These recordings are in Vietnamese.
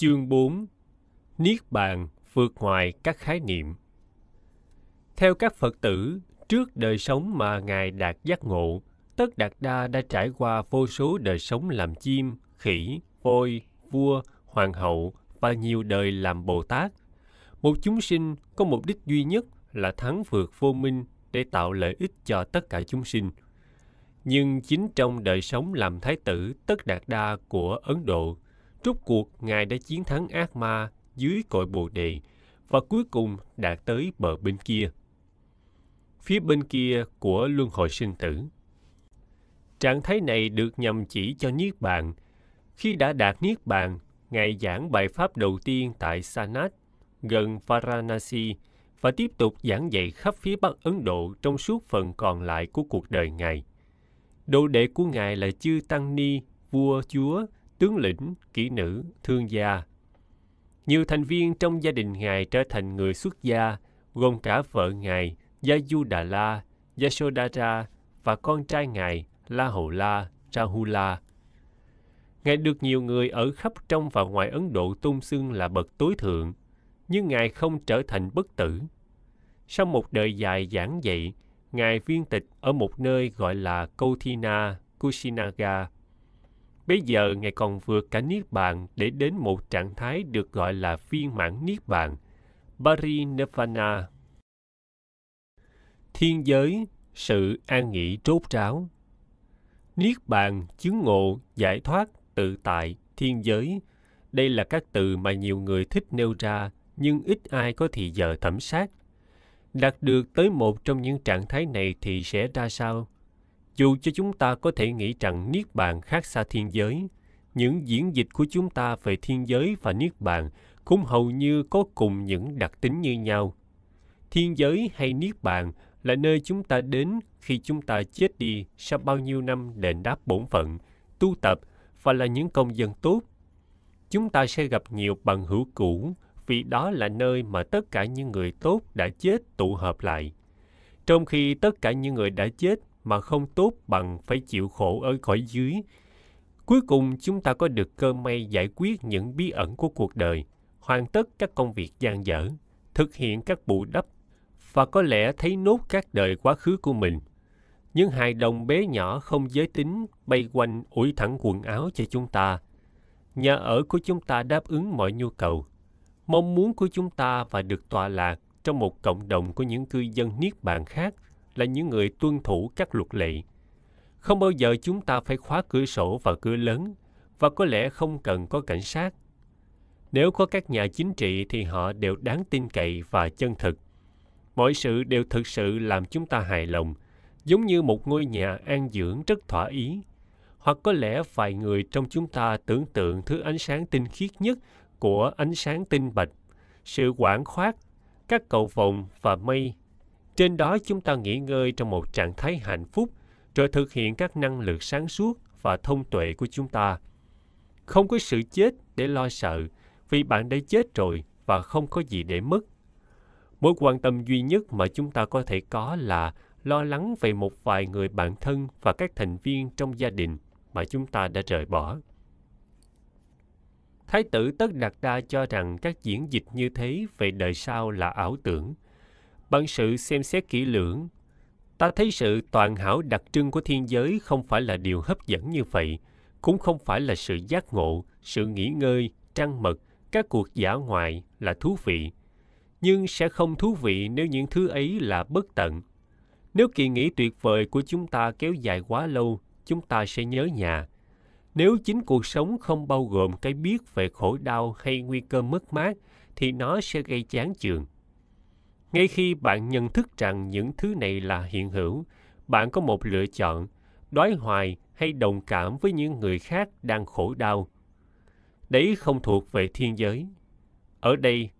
Chương 4 Niết Bàn vượt ngoài các khái niệm Theo các Phật tử, trước đời sống mà Ngài đạt giác ngộ, Tất Đạt Đa đã trải qua vô số đời sống làm chim, khỉ, voi, vua, hoàng hậu và nhiều đời làm Bồ Tát. Một chúng sinh có mục đích duy nhất là thắng vượt vô minh để tạo lợi ích cho tất cả chúng sinh. Nhưng chính trong đời sống làm thái tử Tất Đạt Đa của Ấn Độ – Rốt cuộc, Ngài đã chiến thắng ác ma dưới cội bồ đề và cuối cùng đạt tới bờ bên kia. Phía bên kia của luân hồi sinh tử. Trạng thái này được nhằm chỉ cho Niết Bàn. Khi đã đạt Niết Bàn, Ngài giảng bài pháp đầu tiên tại Sanat, gần Varanasi, và tiếp tục giảng dạy khắp phía Bắc Ấn Độ trong suốt phần còn lại của cuộc đời Ngài. Đồ đệ của Ngài là Chư Tăng Ni, vua chúa tướng lĩnh, kỹ nữ, thương gia. Nhiều thành viên trong gia đình ngài trở thành người xuất gia, gồm cả vợ ngài Yajudala, La, Yashodhara và con trai ngài La Hầu La, Rahula. Ngài được nhiều người ở khắp trong và ngoài Ấn Độ tôn xưng là bậc tối thượng, nhưng ngài không trở thành bất tử. Sau một đời dài giảng dạy, ngài viên tịch ở một nơi gọi là Kauthina Kushinaga Bây giờ Ngài còn vượt cả Niết Bàn để đến một trạng thái được gọi là viên mãn Niết Bàn, Parinirvana. Thiên giới, sự an nghỉ trốt tráo. Niết Bàn, chứng ngộ, giải thoát, tự tại, thiên giới. Đây là các từ mà nhiều người thích nêu ra, nhưng ít ai có thì giờ thẩm sát. Đạt được tới một trong những trạng thái này thì sẽ ra sao? dù cho chúng ta có thể nghĩ rằng niết bàn khác xa thiên giới những diễn dịch của chúng ta về thiên giới và niết bàn cũng hầu như có cùng những đặc tính như nhau thiên giới hay niết bàn là nơi chúng ta đến khi chúng ta chết đi sau bao nhiêu năm đền đáp bổn phận tu tập và là những công dân tốt chúng ta sẽ gặp nhiều bằng hữu cũ vì đó là nơi mà tất cả những người tốt đã chết tụ hợp lại trong khi tất cả những người đã chết mà không tốt bằng phải chịu khổ ở cõi dưới. Cuối cùng chúng ta có được cơ may giải quyết những bí ẩn của cuộc đời, hoàn tất các công việc gian dở, thực hiện các bù đắp và có lẽ thấy nốt các đời quá khứ của mình. Những hài đồng bé nhỏ không giới tính bay quanh ủi thẳng quần áo cho chúng ta. Nhà ở của chúng ta đáp ứng mọi nhu cầu. Mong muốn của chúng ta và được tọa lạc trong một cộng đồng của những cư dân niết bàn khác – là những người tuân thủ các luật lệ. Không bao giờ chúng ta phải khóa cửa sổ và cửa lớn và có lẽ không cần có cảnh sát. Nếu có các nhà chính trị thì họ đều đáng tin cậy và chân thực. Mọi sự đều thực sự làm chúng ta hài lòng, giống như một ngôi nhà an dưỡng rất thỏa ý. Hoặc có lẽ vài người trong chúng ta tưởng tượng thứ ánh sáng tinh khiết nhất của ánh sáng tinh bạch, sự quảng khoát, các cầu vồng và mây trên đó chúng ta nghỉ ngơi trong một trạng thái hạnh phúc, rồi thực hiện các năng lực sáng suốt và thông tuệ của chúng ta. Không có sự chết để lo sợ, vì bạn đã chết rồi và không có gì để mất. Mối quan tâm duy nhất mà chúng ta có thể có là lo lắng về một vài người bạn thân và các thành viên trong gia đình mà chúng ta đã rời bỏ. Thái tử Tất Đạt Đa cho rằng các diễn dịch như thế về đời sau là ảo tưởng – bằng sự xem xét kỹ lưỡng ta thấy sự toàn hảo đặc trưng của thiên giới không phải là điều hấp dẫn như vậy cũng không phải là sự giác ngộ sự nghỉ ngơi trăng mật các cuộc giả ngoại là thú vị nhưng sẽ không thú vị nếu những thứ ấy là bất tận nếu kỳ nghỉ tuyệt vời của chúng ta kéo dài quá lâu chúng ta sẽ nhớ nhà nếu chính cuộc sống không bao gồm cái biết về khổ đau hay nguy cơ mất mát thì nó sẽ gây chán chường ngay khi bạn nhận thức rằng những thứ này là hiện hữu bạn có một lựa chọn đoái hoài hay đồng cảm với những người khác đang khổ đau đấy không thuộc về thiên giới ở đây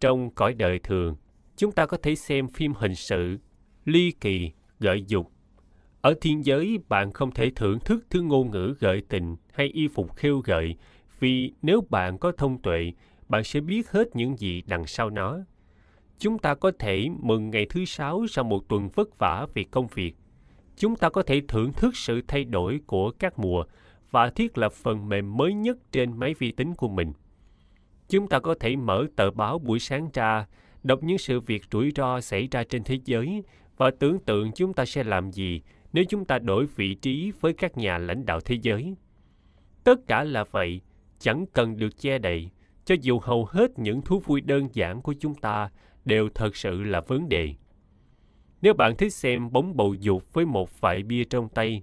trong cõi đời thường chúng ta có thể xem phim hình sự ly kỳ gợi dục ở thiên giới bạn không thể thưởng thức thứ ngôn ngữ gợi tình hay y phục khêu gợi vì nếu bạn có thông tuệ bạn sẽ biết hết những gì đằng sau nó chúng ta có thể mừng ngày thứ sáu sau một tuần vất vả vì công việc chúng ta có thể thưởng thức sự thay đổi của các mùa và thiết lập phần mềm mới nhất trên máy vi tính của mình chúng ta có thể mở tờ báo buổi sáng ra đọc những sự việc rủi ro xảy ra trên thế giới và tưởng tượng chúng ta sẽ làm gì nếu chúng ta đổi vị trí với các nhà lãnh đạo thế giới tất cả là vậy chẳng cần được che đậy cho dù hầu hết những thú vui đơn giản của chúng ta đều thật sự là vấn đề. Nếu bạn thích xem bóng bầu dục với một vại bia trong tay,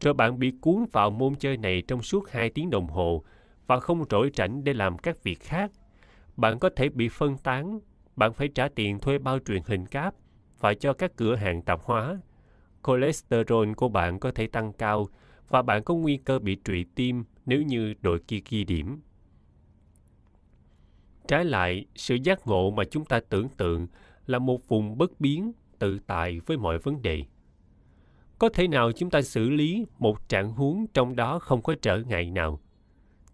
rồi bạn bị cuốn vào môn chơi này trong suốt 2 tiếng đồng hồ và không rỗi rảnh để làm các việc khác, bạn có thể bị phân tán, bạn phải trả tiền thuê bao truyền hình cáp và cho các cửa hàng tạp hóa. Cholesterol của bạn có thể tăng cao và bạn có nguy cơ bị trụy tim nếu như đội kia ghi điểm. Trái lại, sự giác ngộ mà chúng ta tưởng tượng là một vùng bất biến, tự tại với mọi vấn đề. Có thể nào chúng ta xử lý một trạng huống trong đó không có trở ngại nào?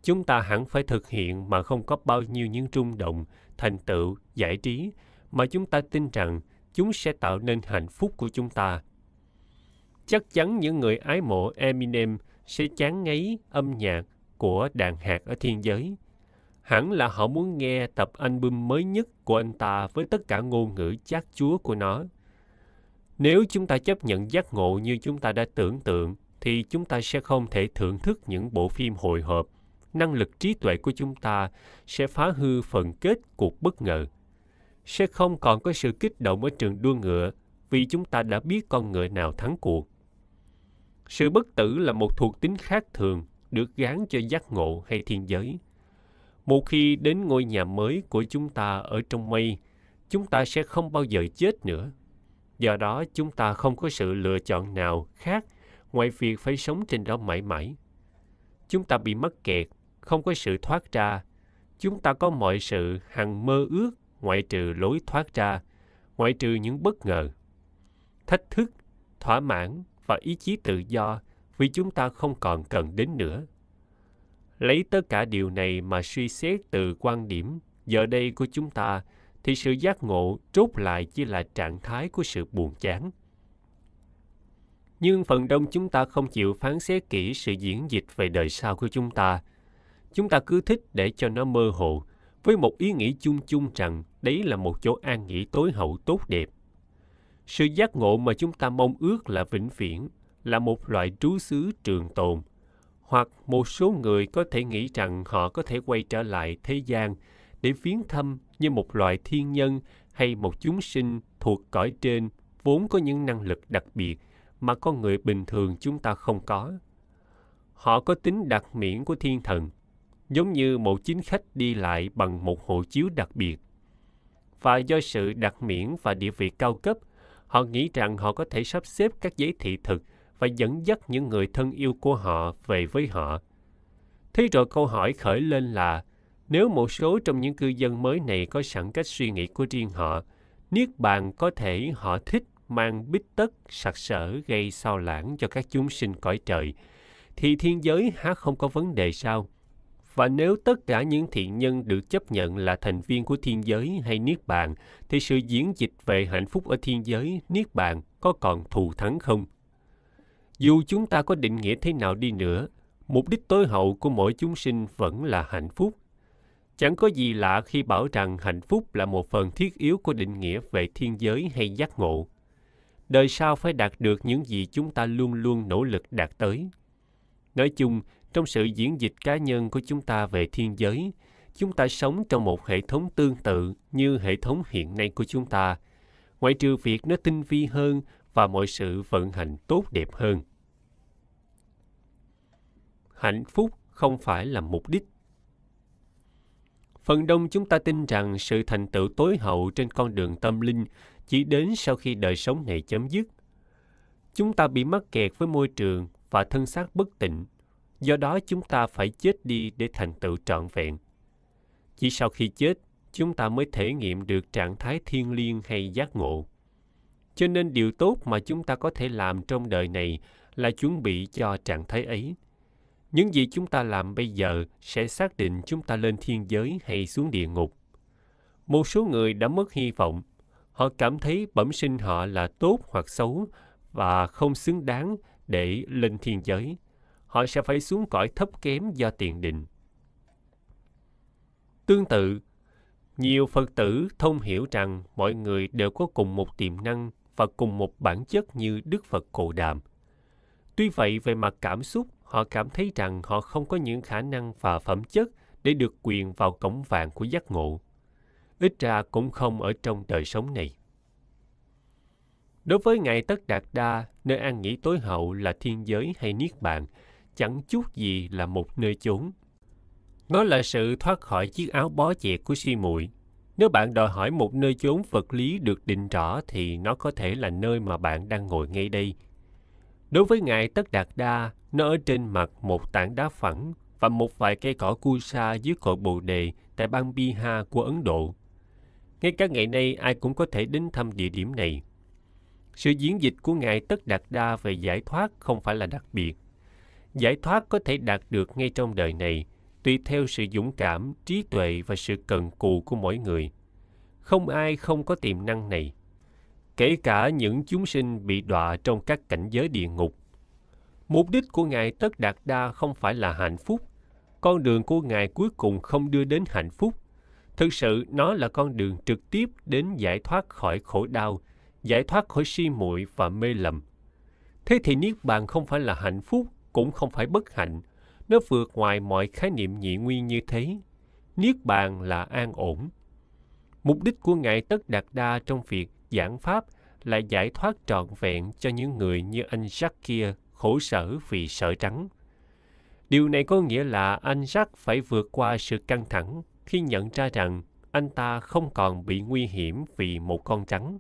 Chúng ta hẳn phải thực hiện mà không có bao nhiêu những rung động, thành tựu, giải trí mà chúng ta tin rằng chúng sẽ tạo nên hạnh phúc của chúng ta. Chắc chắn những người ái mộ Eminem sẽ chán ngấy âm nhạc của đàn hạt ở thiên giới hẳn là họ muốn nghe tập album mới nhất của anh ta với tất cả ngôn ngữ chát chúa của nó. Nếu chúng ta chấp nhận giác ngộ như chúng ta đã tưởng tượng, thì chúng ta sẽ không thể thưởng thức những bộ phim hồi hộp. Năng lực trí tuệ của chúng ta sẽ phá hư phần kết cuộc bất ngờ. Sẽ không còn có sự kích động ở trường đua ngựa vì chúng ta đã biết con ngựa nào thắng cuộc. Sự bất tử là một thuộc tính khác thường được gán cho giác ngộ hay thiên giới – một khi đến ngôi nhà mới của chúng ta ở trong mây chúng ta sẽ không bao giờ chết nữa do đó chúng ta không có sự lựa chọn nào khác ngoài việc phải sống trên đó mãi mãi chúng ta bị mắc kẹt không có sự thoát ra chúng ta có mọi sự hằng mơ ước ngoại trừ lối thoát ra ngoại trừ những bất ngờ thách thức thỏa mãn và ý chí tự do vì chúng ta không còn cần đến nữa lấy tất cả điều này mà suy xét từ quan điểm giờ đây của chúng ta thì sự giác ngộ rốt lại chỉ là trạng thái của sự buồn chán nhưng phần đông chúng ta không chịu phán xét kỹ sự diễn dịch về đời sau của chúng ta chúng ta cứ thích để cho nó mơ hồ với một ý nghĩ chung chung rằng đấy là một chỗ an nghỉ tối hậu tốt đẹp sự giác ngộ mà chúng ta mong ước là vĩnh viễn là một loại trú xứ trường tồn hoặc một số người có thể nghĩ rằng họ có thể quay trở lại thế gian để viếng thăm như một loại thiên nhân hay một chúng sinh thuộc cõi trên vốn có những năng lực đặc biệt mà con người bình thường chúng ta không có. Họ có tính đặc miễn của thiên thần, giống như một chính khách đi lại bằng một hộ chiếu đặc biệt. Và do sự đặc miễn và địa vị cao cấp, họ nghĩ rằng họ có thể sắp xếp các giấy thị thực và dẫn dắt những người thân yêu của họ về với họ. Thế rồi câu hỏi khởi lên là nếu một số trong những cư dân mới này có sẵn cách suy nghĩ của riêng họ, Niết Bàn có thể họ thích mang bít tất sặc sỡ gây sao lãng cho các chúng sinh cõi trời, thì thiên giới há không có vấn đề sao? Và nếu tất cả những thiện nhân được chấp nhận là thành viên của thiên giới hay Niết Bàn, thì sự diễn dịch về hạnh phúc ở thiên giới, Niết Bàn có còn thù thắng không? dù chúng ta có định nghĩa thế nào đi nữa mục đích tối hậu của mỗi chúng sinh vẫn là hạnh phúc chẳng có gì lạ khi bảo rằng hạnh phúc là một phần thiết yếu của định nghĩa về thiên giới hay giác ngộ đời sau phải đạt được những gì chúng ta luôn luôn nỗ lực đạt tới nói chung trong sự diễn dịch cá nhân của chúng ta về thiên giới chúng ta sống trong một hệ thống tương tự như hệ thống hiện nay của chúng ta ngoại trừ việc nó tinh vi hơn và mọi sự vận hành tốt đẹp hơn hạnh phúc không phải là mục đích phần đông chúng ta tin rằng sự thành tựu tối hậu trên con đường tâm linh chỉ đến sau khi đời sống này chấm dứt chúng ta bị mắc kẹt với môi trường và thân xác bất tịnh do đó chúng ta phải chết đi để thành tựu trọn vẹn chỉ sau khi chết chúng ta mới thể nghiệm được trạng thái thiên liêng hay giác ngộ cho nên điều tốt mà chúng ta có thể làm trong đời này là chuẩn bị cho trạng thái ấy những gì chúng ta làm bây giờ sẽ xác định chúng ta lên thiên giới hay xuống địa ngục một số người đã mất hy vọng họ cảm thấy bẩm sinh họ là tốt hoặc xấu và không xứng đáng để lên thiên giới họ sẽ phải xuống cõi thấp kém do tiền định tương tự nhiều phật tử thông hiểu rằng mọi người đều có cùng một tiềm năng và cùng một bản chất như đức phật cộ đàm tuy vậy về mặt cảm xúc họ cảm thấy rằng họ không có những khả năng và phẩm chất để được quyền vào cổng vàng của giác ngộ. Ít ra cũng không ở trong đời sống này. Đối với Ngài Tất Đạt Đa, nơi an nghỉ tối hậu là thiên giới hay niết bàn, chẳng chút gì là một nơi chốn. Nó là sự thoát khỏi chiếc áo bó chẹt của suy muội. Nếu bạn đòi hỏi một nơi chốn vật lý được định rõ thì nó có thể là nơi mà bạn đang ngồi ngay đây. Đối với Ngài Tất Đạt Đa, nó ở trên mặt một tảng đá phẳng và một vài cây cỏ cu sa dưới cội bồ đề tại bang Bihar của Ấn Độ. Ngay các ngày nay, ai cũng có thể đến thăm địa điểm này. Sự diễn dịch của Ngài Tất Đạt Đa về giải thoát không phải là đặc biệt. Giải thoát có thể đạt được ngay trong đời này, tùy theo sự dũng cảm, trí tuệ và sự cần cù của mỗi người. Không ai không có tiềm năng này. Kể cả những chúng sinh bị đọa trong các cảnh giới địa ngục, Mục đích của Ngài Tất Đạt Đa không phải là hạnh phúc. Con đường của Ngài cuối cùng không đưa đến hạnh phúc. Thực sự, nó là con đường trực tiếp đến giải thoát khỏi khổ đau, giải thoát khỏi si muội và mê lầm. Thế thì Niết Bàn không phải là hạnh phúc, cũng không phải bất hạnh. Nó vượt ngoài mọi khái niệm nhị nguyên như thế. Niết Bàn là an ổn. Mục đích của Ngài Tất Đạt Đa trong việc giảng Pháp là giải thoát trọn vẹn cho những người như anh Jack kia khổ sở vì sợ trắng. Điều này có nghĩa là anh Jack phải vượt qua sự căng thẳng khi nhận ra rằng anh ta không còn bị nguy hiểm vì một con trắng.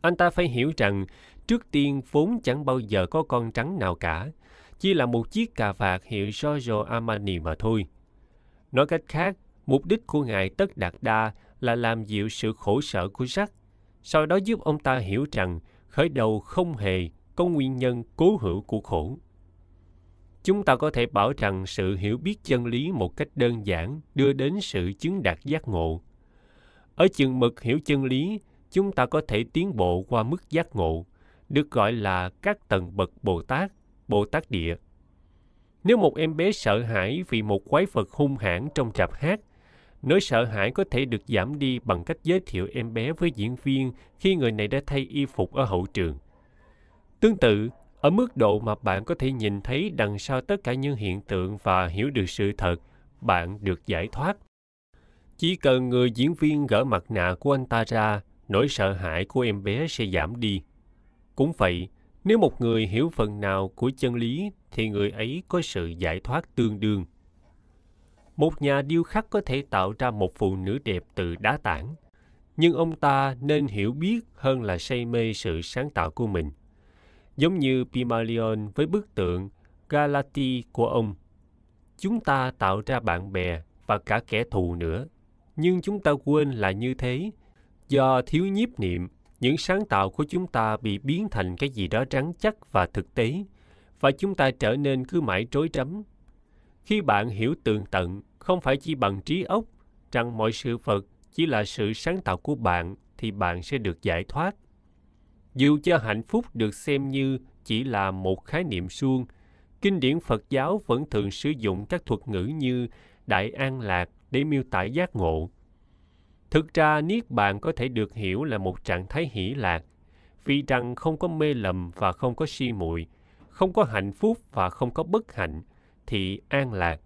Anh ta phải hiểu rằng trước tiên vốn chẳng bao giờ có con trắng nào cả, chỉ là một chiếc cà vạt hiệu Giorgio Armani mà thôi. Nói cách khác, mục đích của ngài Tất Đạt Đa là làm dịu sự khổ sở của Jack, sau đó giúp ông ta hiểu rằng khởi đầu không hề có nguyên nhân cố hữu của khổ chúng ta có thể bảo rằng sự hiểu biết chân lý một cách đơn giản đưa đến sự chứng đạt giác ngộ ở chừng mực hiểu chân lý chúng ta có thể tiến bộ qua mức giác ngộ được gọi là các tầng bậc bồ tát bồ tát địa nếu một em bé sợ hãi vì một quái vật hung hãn trong rạp hát nỗi sợ hãi có thể được giảm đi bằng cách giới thiệu em bé với diễn viên khi người này đã thay y phục ở hậu trường Tương tự, ở mức độ mà bạn có thể nhìn thấy đằng sau tất cả những hiện tượng và hiểu được sự thật, bạn được giải thoát. Chỉ cần người diễn viên gỡ mặt nạ của anh ta ra, nỗi sợ hãi của em bé sẽ giảm đi. Cũng vậy, nếu một người hiểu phần nào của chân lý thì người ấy có sự giải thoát tương đương. Một nhà điêu khắc có thể tạo ra một phụ nữ đẹp từ đá tảng, nhưng ông ta nên hiểu biết hơn là say mê sự sáng tạo của mình – giống như Pygmalion với bức tượng Galati của ông. Chúng ta tạo ra bạn bè và cả kẻ thù nữa, nhưng chúng ta quên là như thế. Do thiếu nhiếp niệm, những sáng tạo của chúng ta bị biến thành cái gì đó rắn chắc và thực tế, và chúng ta trở nên cứ mãi trối trắm. Khi bạn hiểu tường tận, không phải chỉ bằng trí óc, rằng mọi sự vật chỉ là sự sáng tạo của bạn thì bạn sẽ được giải thoát dù cho hạnh phúc được xem như chỉ là một khái niệm suông kinh điển phật giáo vẫn thường sử dụng các thuật ngữ như đại an lạc để miêu tả giác ngộ thực ra niết bàn có thể được hiểu là một trạng thái hỷ lạc vì rằng không có mê lầm và không có si muội không có hạnh phúc và không có bất hạnh thì an lạc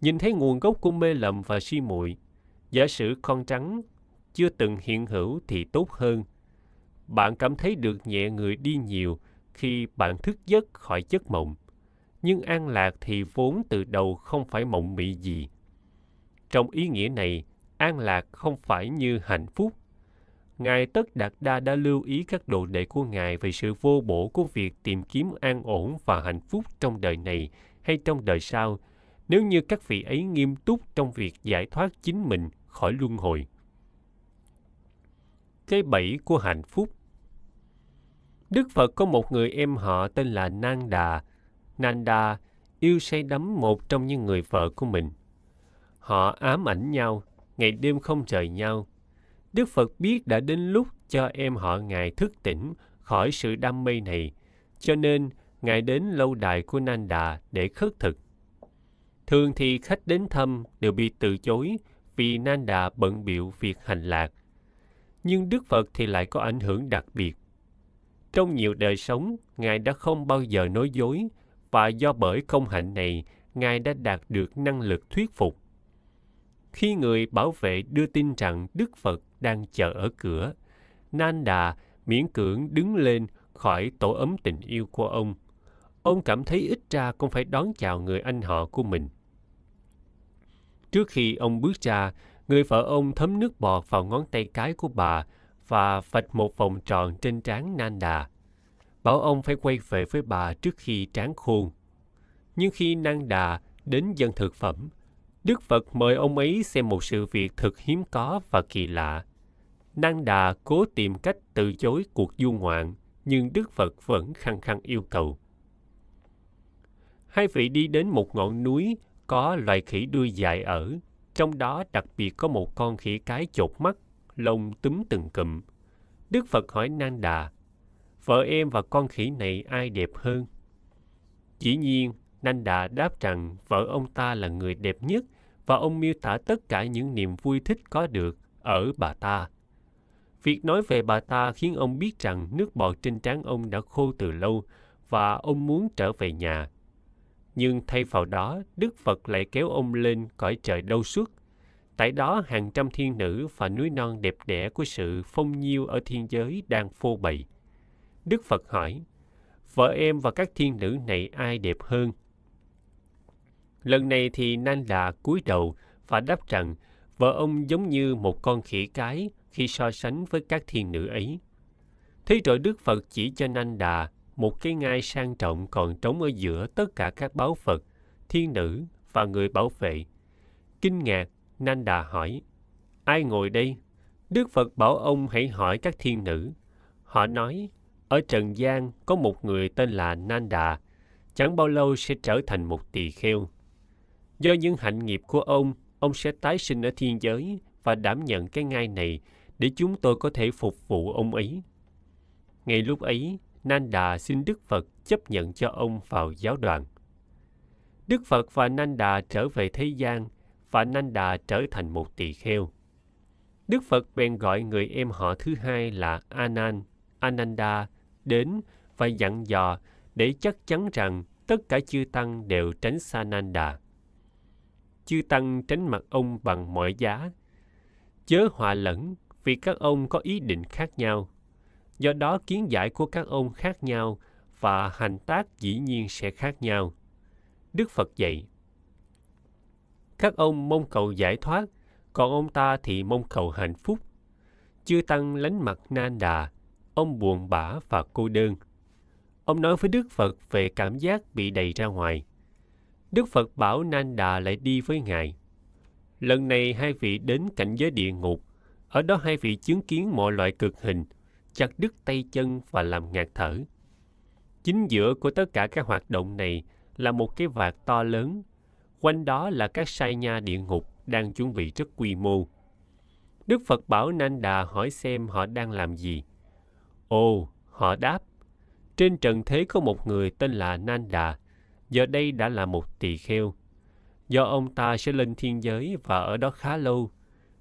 nhìn thấy nguồn gốc của mê lầm và si muội giả sử con trắng chưa từng hiện hữu thì tốt hơn bạn cảm thấy được nhẹ người đi nhiều khi bạn thức giấc khỏi giấc mộng nhưng an lạc thì vốn từ đầu không phải mộng mị gì trong ý nghĩa này an lạc không phải như hạnh phúc ngài tất đạt đa đã lưu ý các đồ đệ của ngài về sự vô bổ của việc tìm kiếm an ổn và hạnh phúc trong đời này hay trong đời sau nếu như các vị ấy nghiêm túc trong việc giải thoát chính mình khỏi luân hồi cái bẫy của hạnh phúc Đức Phật có một người em họ tên là Nanda. Nanda yêu say đắm một trong những người vợ của mình. Họ ám ảnh nhau, ngày đêm không rời nhau. Đức Phật biết đã đến lúc cho em họ Ngài thức tỉnh khỏi sự đam mê này, cho nên Ngài đến lâu đài của Nanda để khất thực. Thường thì khách đến thăm đều bị từ chối vì Nanda bận biểu việc hành lạc. Nhưng Đức Phật thì lại có ảnh hưởng đặc biệt trong nhiều đời sống, Ngài đã không bao giờ nói dối và do bởi công hạnh này, Ngài đã đạt được năng lực thuyết phục. Khi người bảo vệ đưa tin rằng Đức Phật đang chờ ở cửa, Nanda miễn cưỡng đứng lên khỏi tổ ấm tình yêu của ông. Ông cảm thấy ít ra cũng phải đón chào người anh họ của mình. Trước khi ông bước ra, người vợ ông thấm nước bọt vào ngón tay cái của bà và vạch một vòng tròn trên trán Nanda, bảo ông phải quay về với bà trước khi tráng khuôn. Nhưng khi Nanda đến dân thực phẩm, Đức Phật mời ông ấy xem một sự việc thực hiếm có và kỳ lạ. Nanda cố tìm cách từ chối cuộc du ngoạn, nhưng Đức Phật vẫn khăng khăng yêu cầu. Hai vị đi đến một ngọn núi có loài khỉ đuôi dài ở, trong đó đặc biệt có một con khỉ cái chột mắt lông túm từng cụm. Đức Phật hỏi Nan Đà, vợ em và con khỉ này ai đẹp hơn? Dĩ nhiên, Nan Đà đáp rằng vợ ông ta là người đẹp nhất và ông miêu tả tất cả những niềm vui thích có được ở bà ta. Việc nói về bà ta khiến ông biết rằng nước bọt trên trán ông đã khô từ lâu và ông muốn trở về nhà. Nhưng thay vào đó, Đức Phật lại kéo ông lên cõi trời đau suốt Tại đó hàng trăm thiên nữ và núi non đẹp đẽ của sự phong nhiêu ở thiên giới đang phô bày. Đức Phật hỏi, vợ em và các thiên nữ này ai đẹp hơn? Lần này thì Nan Đà cúi đầu và đáp rằng vợ ông giống như một con khỉ cái khi so sánh với các thiên nữ ấy. Thế rồi Đức Phật chỉ cho Nan Đà một cái ngai sang trọng còn trống ở giữa tất cả các báo Phật, thiên nữ và người bảo vệ. Kinh ngạc, Nanda hỏi, ai ngồi đây? Đức Phật bảo ông hãy hỏi các thiên nữ. Họ nói, ở Trần gian có một người tên là Nanda, chẳng bao lâu sẽ trở thành một tỳ kheo. Do những hạnh nghiệp của ông, ông sẽ tái sinh ở thiên giới và đảm nhận cái ngai này để chúng tôi có thể phục vụ ông ấy. Ngay lúc ấy, Nanda xin Đức Phật chấp nhận cho ông vào giáo đoàn. Đức Phật và Nanda trở về thế gian và Nanda trở thành một tỳ kheo. Đức Phật bèn gọi người em họ thứ hai là Anan, Ananda đến và dặn dò để chắc chắn rằng tất cả chư tăng đều tránh xa Nanda. Chư tăng tránh mặt ông bằng mọi giá. Chớ hòa lẫn vì các ông có ý định khác nhau. Do đó kiến giải của các ông khác nhau và hành tác dĩ nhiên sẽ khác nhau. Đức Phật dạy các ông mong cầu giải thoát, còn ông ta thì mong cầu hạnh phúc. chưa Tăng lánh mặt nan đà, ông buồn bã và cô đơn. Ông nói với Đức Phật về cảm giác bị đẩy ra ngoài. Đức Phật bảo Nan Đà lại đi với Ngài. Lần này hai vị đến cảnh giới địa ngục, ở đó hai vị chứng kiến mọi loại cực hình, chặt đứt tay chân và làm ngạt thở. Chính giữa của tất cả các hoạt động này là một cái vạt to lớn quanh đó là các sai nha địa ngục đang chuẩn bị rất quy mô. Đức Phật bảo Nan Đà hỏi xem họ đang làm gì. Ồ, họ đáp, trên trần thế có một người tên là Nan Đà, giờ đây đã là một tỳ kheo. Do ông ta sẽ lên thiên giới và ở đó khá lâu,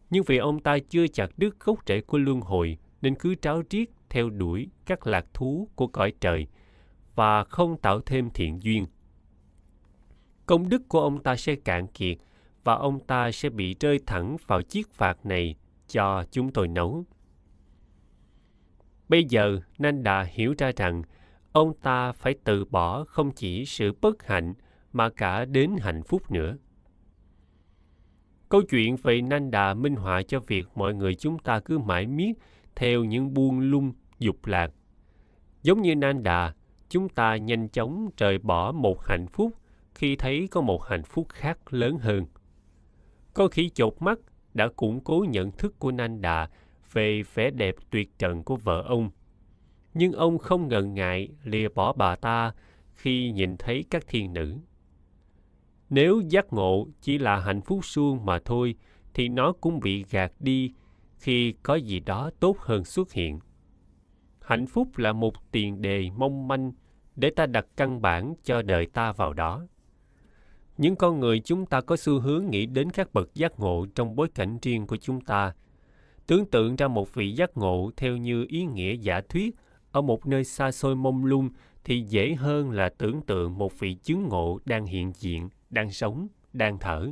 nhưng vì ông ta chưa chặt đứt gốc rễ của luân hồi nên cứ tráo triết theo đuổi các lạc thú của cõi trời và không tạo thêm thiện duyên công đức của ông ta sẽ cạn kiệt và ông ta sẽ bị rơi thẳng vào chiếc phạt này cho chúng tôi nấu. Bây giờ, Nanda hiểu ra rằng ông ta phải từ bỏ không chỉ sự bất hạnh mà cả đến hạnh phúc nữa. Câu chuyện về Nanda minh họa cho việc mọi người chúng ta cứ mãi miết theo những buông lung dục lạc. Giống như Nanda, chúng ta nhanh chóng rời bỏ một hạnh phúc khi thấy có một hạnh phúc khác lớn hơn. Con khỉ chột mắt đã củng cố nhận thức của Nanda về vẻ đẹp tuyệt trần của vợ ông. Nhưng ông không ngần ngại lìa bỏ bà ta khi nhìn thấy các thiên nữ. Nếu giác ngộ chỉ là hạnh phúc suông mà thôi, thì nó cũng bị gạt đi khi có gì đó tốt hơn xuất hiện. Hạnh phúc là một tiền đề mong manh để ta đặt căn bản cho đời ta vào đó những con người chúng ta có xu hướng nghĩ đến các bậc giác ngộ trong bối cảnh riêng của chúng ta tưởng tượng ra một vị giác ngộ theo như ý nghĩa giả thuyết ở một nơi xa xôi mông lung thì dễ hơn là tưởng tượng một vị chứng ngộ đang hiện diện đang sống đang thở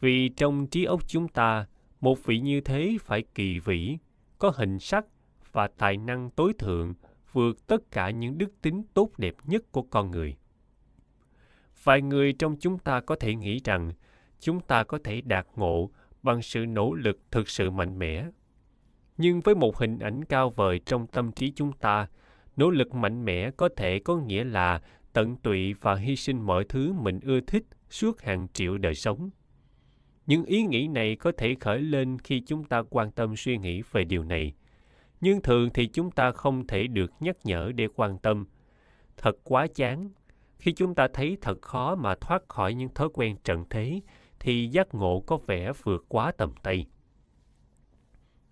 vì trong trí óc chúng ta một vị như thế phải kỳ vĩ có hình sắc và tài năng tối thượng vượt tất cả những đức tính tốt đẹp nhất của con người vài người trong chúng ta có thể nghĩ rằng chúng ta có thể đạt ngộ bằng sự nỗ lực thực sự mạnh mẽ nhưng với một hình ảnh cao vời trong tâm trí chúng ta nỗ lực mạnh mẽ có thể có nghĩa là tận tụy và hy sinh mọi thứ mình ưa thích suốt hàng triệu đời sống những ý nghĩ này có thể khởi lên khi chúng ta quan tâm suy nghĩ về điều này nhưng thường thì chúng ta không thể được nhắc nhở để quan tâm thật quá chán khi chúng ta thấy thật khó mà thoát khỏi những thói quen trần thế, thì giác ngộ có vẻ vượt quá tầm tay.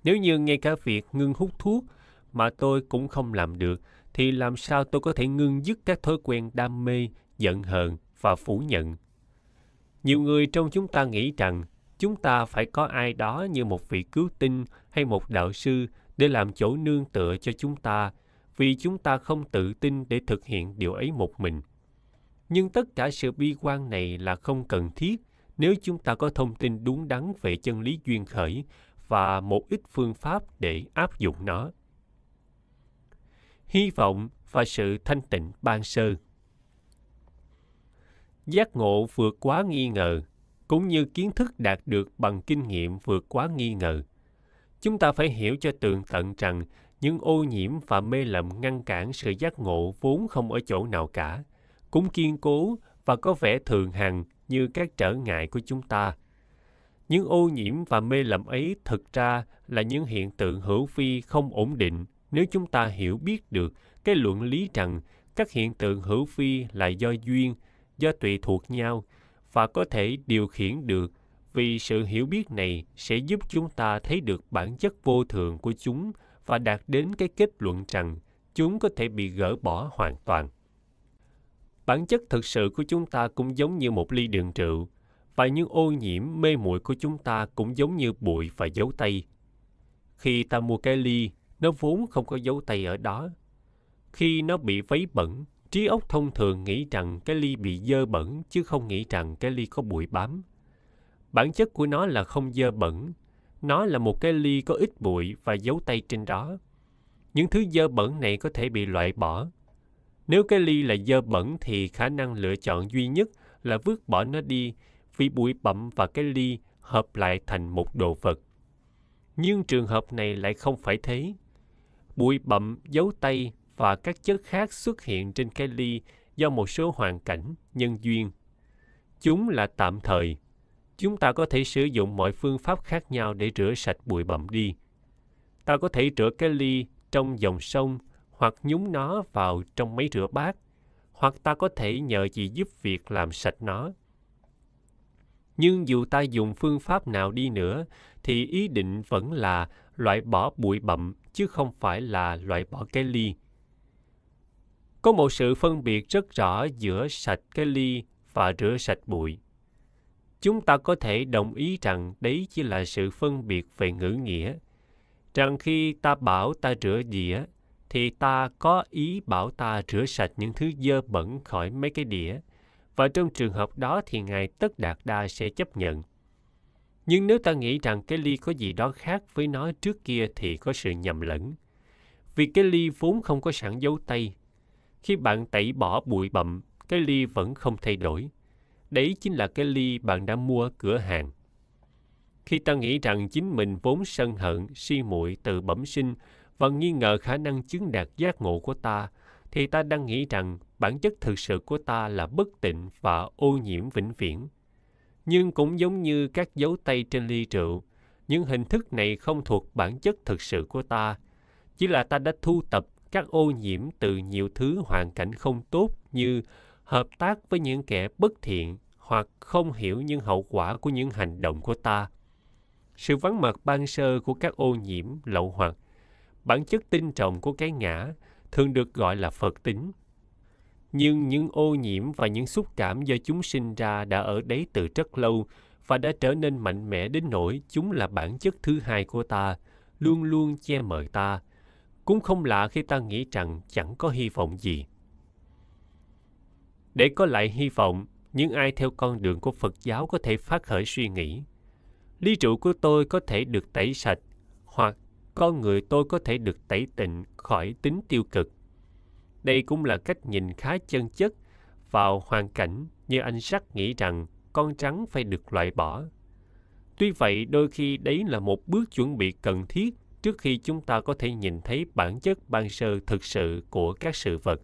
Nếu như ngay cả việc ngưng hút thuốc mà tôi cũng không làm được, thì làm sao tôi có thể ngưng dứt các thói quen đam mê, giận hờn và phủ nhận. Nhiều người trong chúng ta nghĩ rằng chúng ta phải có ai đó như một vị cứu tinh hay một đạo sư để làm chỗ nương tựa cho chúng ta, vì chúng ta không tự tin để thực hiện điều ấy một mình nhưng tất cả sự bi quan này là không cần thiết nếu chúng ta có thông tin đúng đắn về chân lý duyên khởi và một ít phương pháp để áp dụng nó hy vọng và sự thanh tịnh ban sơ giác ngộ vượt quá nghi ngờ cũng như kiến thức đạt được bằng kinh nghiệm vượt quá nghi ngờ chúng ta phải hiểu cho tường tận rằng những ô nhiễm và mê lầm ngăn cản sự giác ngộ vốn không ở chỗ nào cả cũng kiên cố và có vẻ thường hằng như các trở ngại của chúng ta những ô nhiễm và mê lầm ấy thực ra là những hiện tượng hữu vi không ổn định nếu chúng ta hiểu biết được cái luận lý rằng các hiện tượng hữu vi là do duyên do tùy thuộc nhau và có thể điều khiển được vì sự hiểu biết này sẽ giúp chúng ta thấy được bản chất vô thường của chúng và đạt đến cái kết luận rằng chúng có thể bị gỡ bỏ hoàn toàn bản chất thực sự của chúng ta cũng giống như một ly đường rượu và những ô nhiễm mê muội của chúng ta cũng giống như bụi và dấu tay khi ta mua cái ly nó vốn không có dấu tay ở đó khi nó bị vấy bẩn trí óc thông thường nghĩ rằng cái ly bị dơ bẩn chứ không nghĩ rằng cái ly có bụi bám bản chất của nó là không dơ bẩn nó là một cái ly có ít bụi và dấu tay trên đó những thứ dơ bẩn này có thể bị loại bỏ nếu cái ly là dơ bẩn thì khả năng lựa chọn duy nhất là vứt bỏ nó đi vì bụi bặm và cái ly hợp lại thành một đồ vật. Nhưng trường hợp này lại không phải thế. Bụi bặm, dấu tay và các chất khác xuất hiện trên cái ly do một số hoàn cảnh, nhân duyên. Chúng là tạm thời. Chúng ta có thể sử dụng mọi phương pháp khác nhau để rửa sạch bụi bặm đi. Ta có thể rửa cái ly trong dòng sông hoặc nhúng nó vào trong máy rửa bát, hoặc ta có thể nhờ gì giúp việc làm sạch nó. Nhưng dù ta dùng phương pháp nào đi nữa, thì ý định vẫn là loại bỏ bụi bậm chứ không phải là loại bỏ cái ly. Có một sự phân biệt rất rõ giữa sạch cái ly và rửa sạch bụi. Chúng ta có thể đồng ý rằng đấy chỉ là sự phân biệt về ngữ nghĩa, rằng khi ta bảo ta rửa dĩa thì ta có ý bảo ta rửa sạch những thứ dơ bẩn khỏi mấy cái đĩa và trong trường hợp đó thì ngài tất đạt đa sẽ chấp nhận nhưng nếu ta nghĩ rằng cái ly có gì đó khác với nó trước kia thì có sự nhầm lẫn vì cái ly vốn không có sẵn dấu tay khi bạn tẩy bỏ bụi bặm cái ly vẫn không thay đổi đấy chính là cái ly bạn đã mua cửa hàng khi ta nghĩ rằng chính mình vốn sân hận si muội từ bẩm sinh và nghi ngờ khả năng chứng đạt giác ngộ của ta thì ta đang nghĩ rằng bản chất thực sự của ta là bất tịnh và ô nhiễm vĩnh viễn nhưng cũng giống như các dấu tay trên ly rượu những hình thức này không thuộc bản chất thực sự của ta chỉ là ta đã thu tập các ô nhiễm từ nhiều thứ hoàn cảnh không tốt như hợp tác với những kẻ bất thiện hoặc không hiểu những hậu quả của những hành động của ta sự vắng mặt ban sơ của các ô nhiễm lậu hoặc bản chất tinh trọng của cái ngã thường được gọi là phật tính nhưng những ô nhiễm và những xúc cảm do chúng sinh ra đã ở đấy từ rất lâu và đã trở nên mạnh mẽ đến nỗi chúng là bản chất thứ hai của ta luôn luôn che mờ ta cũng không lạ khi ta nghĩ rằng chẳng có hy vọng gì để có lại hy vọng những ai theo con đường của phật giáo có thể phát khởi suy nghĩ lý trụ của tôi có thể được tẩy sạch hoặc con người tôi có thể được tẩy tịnh khỏi tính tiêu cực. Đây cũng là cách nhìn khá chân chất vào hoàn cảnh như anh sắc nghĩ rằng con trắng phải được loại bỏ. Tuy vậy, đôi khi đấy là một bước chuẩn bị cần thiết trước khi chúng ta có thể nhìn thấy bản chất ban sơ thực sự của các sự vật.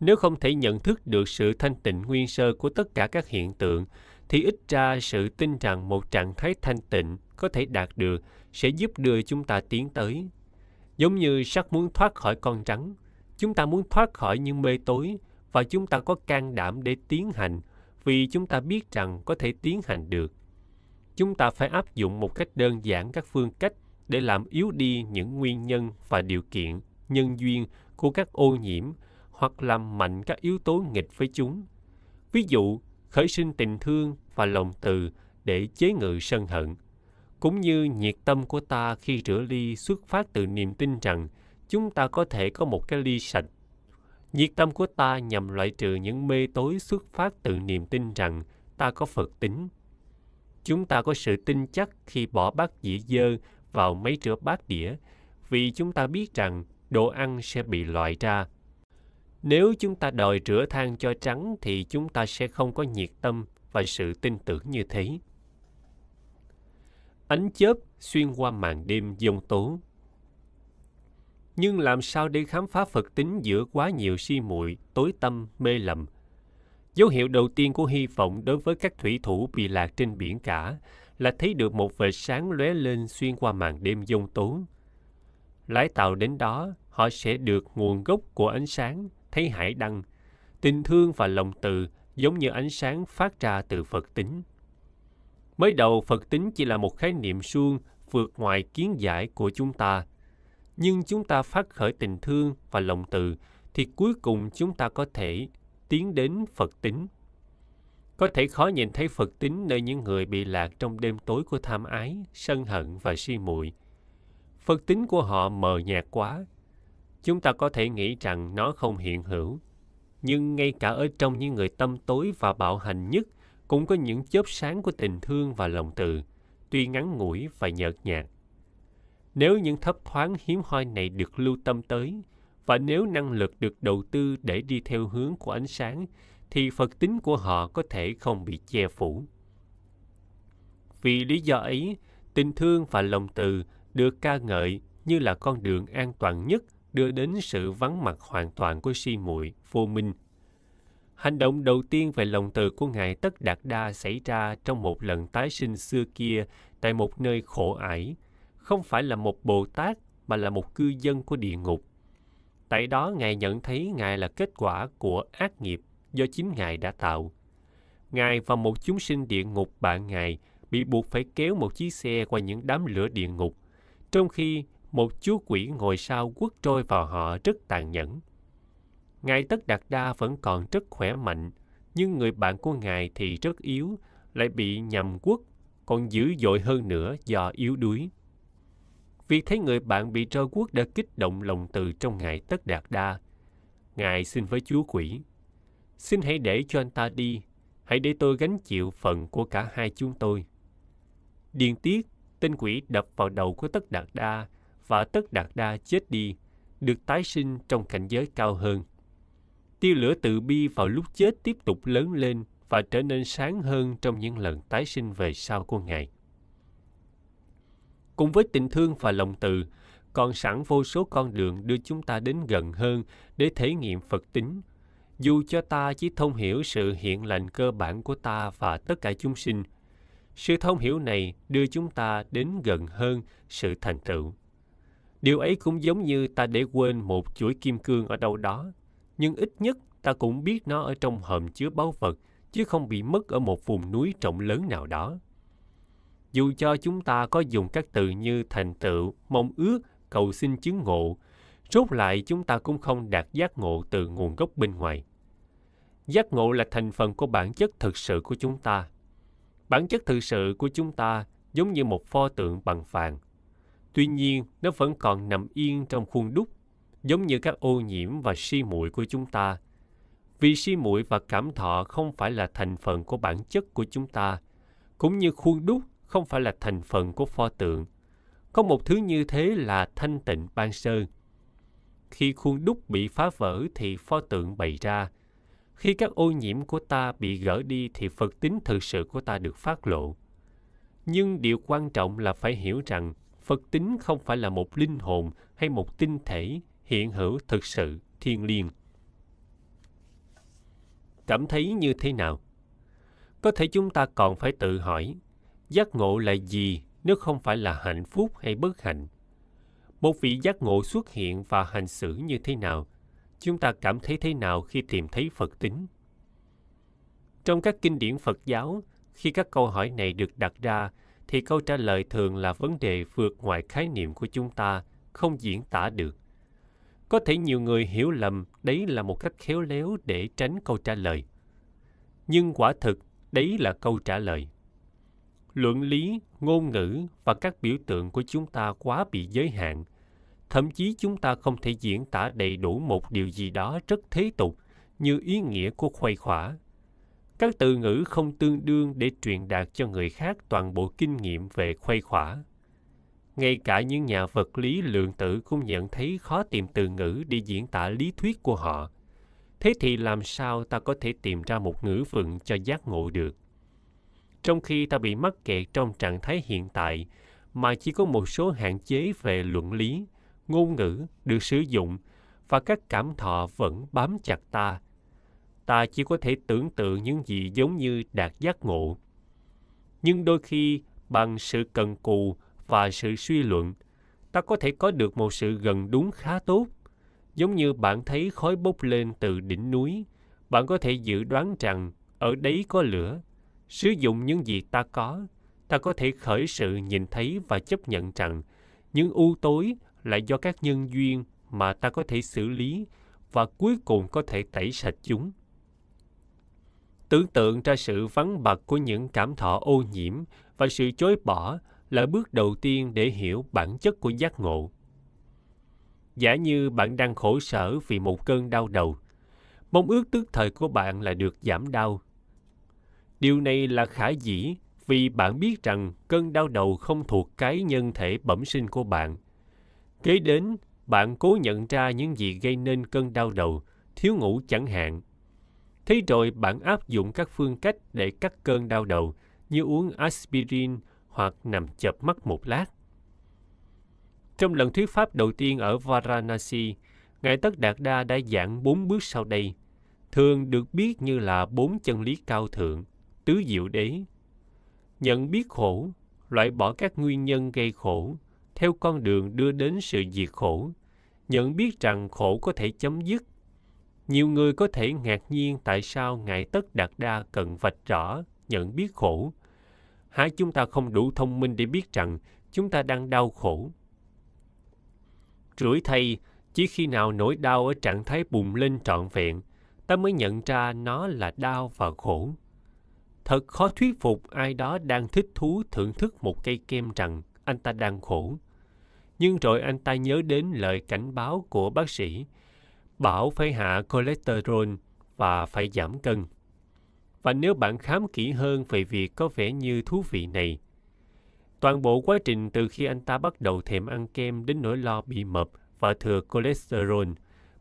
Nếu không thể nhận thức được sự thanh tịnh nguyên sơ của tất cả các hiện tượng, thì ít ra sự tin rằng một trạng thái thanh tịnh có thể đạt được sẽ giúp đưa chúng ta tiến tới. Giống như sắc muốn thoát khỏi con rắn, chúng ta muốn thoát khỏi những mê tối và chúng ta có can đảm để tiến hành vì chúng ta biết rằng có thể tiến hành được. Chúng ta phải áp dụng một cách đơn giản các phương cách để làm yếu đi những nguyên nhân và điều kiện, nhân duyên của các ô nhiễm hoặc làm mạnh các yếu tố nghịch với chúng. Ví dụ, khởi sinh tình thương và lòng từ để chế ngự sân hận cũng như nhiệt tâm của ta khi rửa ly xuất phát từ niềm tin rằng chúng ta có thể có một cái ly sạch. Nhiệt tâm của ta nhằm loại trừ những mê tối xuất phát từ niềm tin rằng ta có Phật tính. Chúng ta có sự tin chắc khi bỏ bát dĩa dơ vào máy rửa bát đĩa vì chúng ta biết rằng đồ ăn sẽ bị loại ra. Nếu chúng ta đòi rửa than cho trắng thì chúng ta sẽ không có nhiệt tâm và sự tin tưởng như thế ánh chớp xuyên qua màn đêm giông tố. Nhưng làm sao để khám phá Phật tính giữa quá nhiều si muội, tối tâm, mê lầm? Dấu hiệu đầu tiên của hy vọng đối với các thủy thủ bị lạc trên biển cả là thấy được một vệt sáng lóe lên xuyên qua màn đêm giông tố. Lái tàu đến đó, họ sẽ được nguồn gốc của ánh sáng, thấy hải đăng, tình thương và lòng từ giống như ánh sáng phát ra từ Phật tính. Mới đầu Phật tính chỉ là một khái niệm suông vượt ngoài kiến giải của chúng ta. Nhưng chúng ta phát khởi tình thương và lòng từ thì cuối cùng chúng ta có thể tiến đến Phật tính. Có thể khó nhìn thấy Phật tính nơi những người bị lạc trong đêm tối của tham ái, sân hận và si muội. Phật tính của họ mờ nhạt quá. Chúng ta có thể nghĩ rằng nó không hiện hữu. Nhưng ngay cả ở trong những người tâm tối và bạo hành nhất cũng có những chớp sáng của tình thương và lòng từ, tuy ngắn ngủi và nhợt nhạt. Nếu những thấp thoáng hiếm hoi này được lưu tâm tới, và nếu năng lực được đầu tư để đi theo hướng của ánh sáng, thì Phật tính của họ có thể không bị che phủ. Vì lý do ấy, tình thương và lòng từ được ca ngợi như là con đường an toàn nhất đưa đến sự vắng mặt hoàn toàn của si muội, vô minh Hành động đầu tiên về lòng từ của Ngài Tất Đạt Đa xảy ra trong một lần tái sinh xưa kia tại một nơi khổ ải, không phải là một Bồ Tát mà là một cư dân của địa ngục. Tại đó Ngài nhận thấy Ngài là kết quả của ác nghiệp do chính Ngài đã tạo. Ngài và một chúng sinh địa ngục bạn Ngài bị buộc phải kéo một chiếc xe qua những đám lửa địa ngục, trong khi một chú quỷ ngồi sau quất trôi vào họ rất tàn nhẫn. Ngài Tất Đạt Đa vẫn còn rất khỏe mạnh, nhưng người bạn của Ngài thì rất yếu, lại bị nhầm quốc, còn dữ dội hơn nữa do yếu đuối. Việc thấy người bạn bị trơ quốc đã kích động lòng từ trong Ngài Tất Đạt Đa. Ngài xin với Chúa quỷ, xin hãy để cho anh ta đi, hãy để tôi gánh chịu phần của cả hai chúng tôi. Điền tiết, tên quỷ đập vào đầu của Tất Đạt Đa và Tất Đạt Đa chết đi, được tái sinh trong cảnh giới cao hơn tia lửa từ bi vào lúc chết tiếp tục lớn lên và trở nên sáng hơn trong những lần tái sinh về sau của Ngài. Cùng với tình thương và lòng từ, còn sẵn vô số con đường đưa chúng ta đến gần hơn để thể nghiệm Phật tính. Dù cho ta chỉ thông hiểu sự hiện lành cơ bản của ta và tất cả chúng sinh, sự thông hiểu này đưa chúng ta đến gần hơn sự thành tựu. Điều ấy cũng giống như ta để quên một chuỗi kim cương ở đâu đó nhưng ít nhất ta cũng biết nó ở trong hòm chứa báu vật chứ không bị mất ở một vùng núi rộng lớn nào đó. Dù cho chúng ta có dùng các từ như thành tựu, mong ước, cầu xin chứng ngộ, rốt lại chúng ta cũng không đạt giác ngộ từ nguồn gốc bên ngoài. Giác ngộ là thành phần của bản chất thực sự của chúng ta. Bản chất thực sự của chúng ta giống như một pho tượng bằng vàng. Tuy nhiên, nó vẫn còn nằm yên trong khuôn đúc giống như các ô nhiễm và si muội của chúng ta vì si muội và cảm thọ không phải là thành phần của bản chất của chúng ta cũng như khuôn đúc không phải là thành phần của pho tượng có một thứ như thế là thanh tịnh ban sơ khi khuôn đúc bị phá vỡ thì pho tượng bày ra khi các ô nhiễm của ta bị gỡ đi thì phật tính thực sự của ta được phát lộ nhưng điều quan trọng là phải hiểu rằng phật tính không phải là một linh hồn hay một tinh thể hiện hữu thực sự thiên liêng cảm thấy như thế nào có thể chúng ta còn phải tự hỏi giác ngộ là gì nếu không phải là hạnh phúc hay bất hạnh một vị giác ngộ xuất hiện và hành xử như thế nào chúng ta cảm thấy thế nào khi tìm thấy phật tính trong các kinh điển phật giáo khi các câu hỏi này được đặt ra thì câu trả lời thường là vấn đề vượt ngoài khái niệm của chúng ta không diễn tả được có thể nhiều người hiểu lầm đấy là một cách khéo léo để tránh câu trả lời nhưng quả thực đấy là câu trả lời luận lý ngôn ngữ và các biểu tượng của chúng ta quá bị giới hạn thậm chí chúng ta không thể diễn tả đầy đủ một điều gì đó rất thế tục như ý nghĩa của khuây khỏa các từ ngữ không tương đương để truyền đạt cho người khác toàn bộ kinh nghiệm về khuây khỏa ngay cả những nhà vật lý lượng tử cũng nhận thấy khó tìm từ ngữ để diễn tả lý thuyết của họ thế thì làm sao ta có thể tìm ra một ngữ vựng cho giác ngộ được trong khi ta bị mắc kẹt trong trạng thái hiện tại mà chỉ có một số hạn chế về luận lý ngôn ngữ được sử dụng và các cảm thọ vẫn bám chặt ta ta chỉ có thể tưởng tượng những gì giống như đạt giác ngộ nhưng đôi khi bằng sự cần cù và sự suy luận ta có thể có được một sự gần đúng khá tốt giống như bạn thấy khói bốc lên từ đỉnh núi bạn có thể dự đoán rằng ở đấy có lửa sử dụng những gì ta có ta có thể khởi sự nhìn thấy và chấp nhận rằng những u tối là do các nhân duyên mà ta có thể xử lý và cuối cùng có thể tẩy sạch chúng tưởng tượng ra sự vắng bặt của những cảm thọ ô nhiễm và sự chối bỏ là bước đầu tiên để hiểu bản chất của giác ngộ giả như bạn đang khổ sở vì một cơn đau đầu mong ước tức thời của bạn là được giảm đau điều này là khả dĩ vì bạn biết rằng cơn đau đầu không thuộc cái nhân thể bẩm sinh của bạn kế đến bạn cố nhận ra những gì gây nên cơn đau đầu thiếu ngủ chẳng hạn thế rồi bạn áp dụng các phương cách để cắt cơn đau đầu như uống aspirin hoặc nằm chập mắt một lát. Trong lần thuyết pháp đầu tiên ở Varanasi, Ngài Tất Đạt Đa đã giảng bốn bước sau đây, thường được biết như là bốn chân lý cao thượng, tứ diệu đế. Nhận biết khổ, loại bỏ các nguyên nhân gây khổ, theo con đường đưa đến sự diệt khổ, nhận biết rằng khổ có thể chấm dứt. Nhiều người có thể ngạc nhiên tại sao Ngài Tất Đạt Đa cần vạch rõ nhận biết khổ há chúng ta không đủ thông minh để biết rằng chúng ta đang đau khổ rủi thay chỉ khi nào nỗi đau ở trạng thái bùng lên trọn vẹn ta mới nhận ra nó là đau và khổ thật khó thuyết phục ai đó đang thích thú thưởng thức một cây kem rằng anh ta đang khổ nhưng rồi anh ta nhớ đến lời cảnh báo của bác sĩ bảo phải hạ cholesterol và phải giảm cân và nếu bạn khám kỹ hơn về việc có vẻ như thú vị này. Toàn bộ quá trình từ khi anh ta bắt đầu thèm ăn kem đến nỗi lo bị mập và thừa cholesterol,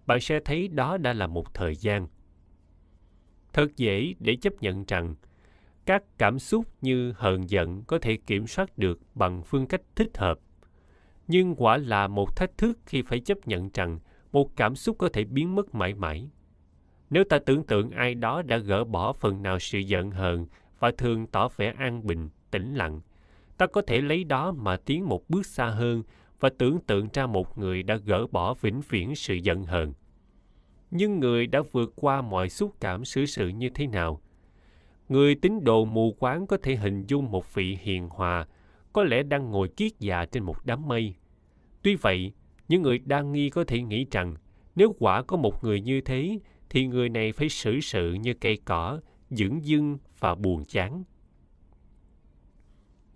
bạn sẽ thấy đó đã là một thời gian. Thật dễ để chấp nhận rằng các cảm xúc như hờn giận có thể kiểm soát được bằng phương cách thích hợp. Nhưng quả là một thách thức khi phải chấp nhận rằng một cảm xúc có thể biến mất mãi mãi nếu ta tưởng tượng ai đó đã gỡ bỏ phần nào sự giận hờn và thường tỏ vẻ an bình tĩnh lặng ta có thể lấy đó mà tiến một bước xa hơn và tưởng tượng ra một người đã gỡ bỏ vĩnh viễn sự giận hờn nhưng người đã vượt qua mọi xúc cảm xử sự như thế nào người tín đồ mù quáng có thể hình dung một vị hiền hòa có lẽ đang ngồi kiết già trên một đám mây tuy vậy những người đa nghi có thể nghĩ rằng nếu quả có một người như thế thì người này phải xử sự như cây cỏ, dưỡng dưng và buồn chán.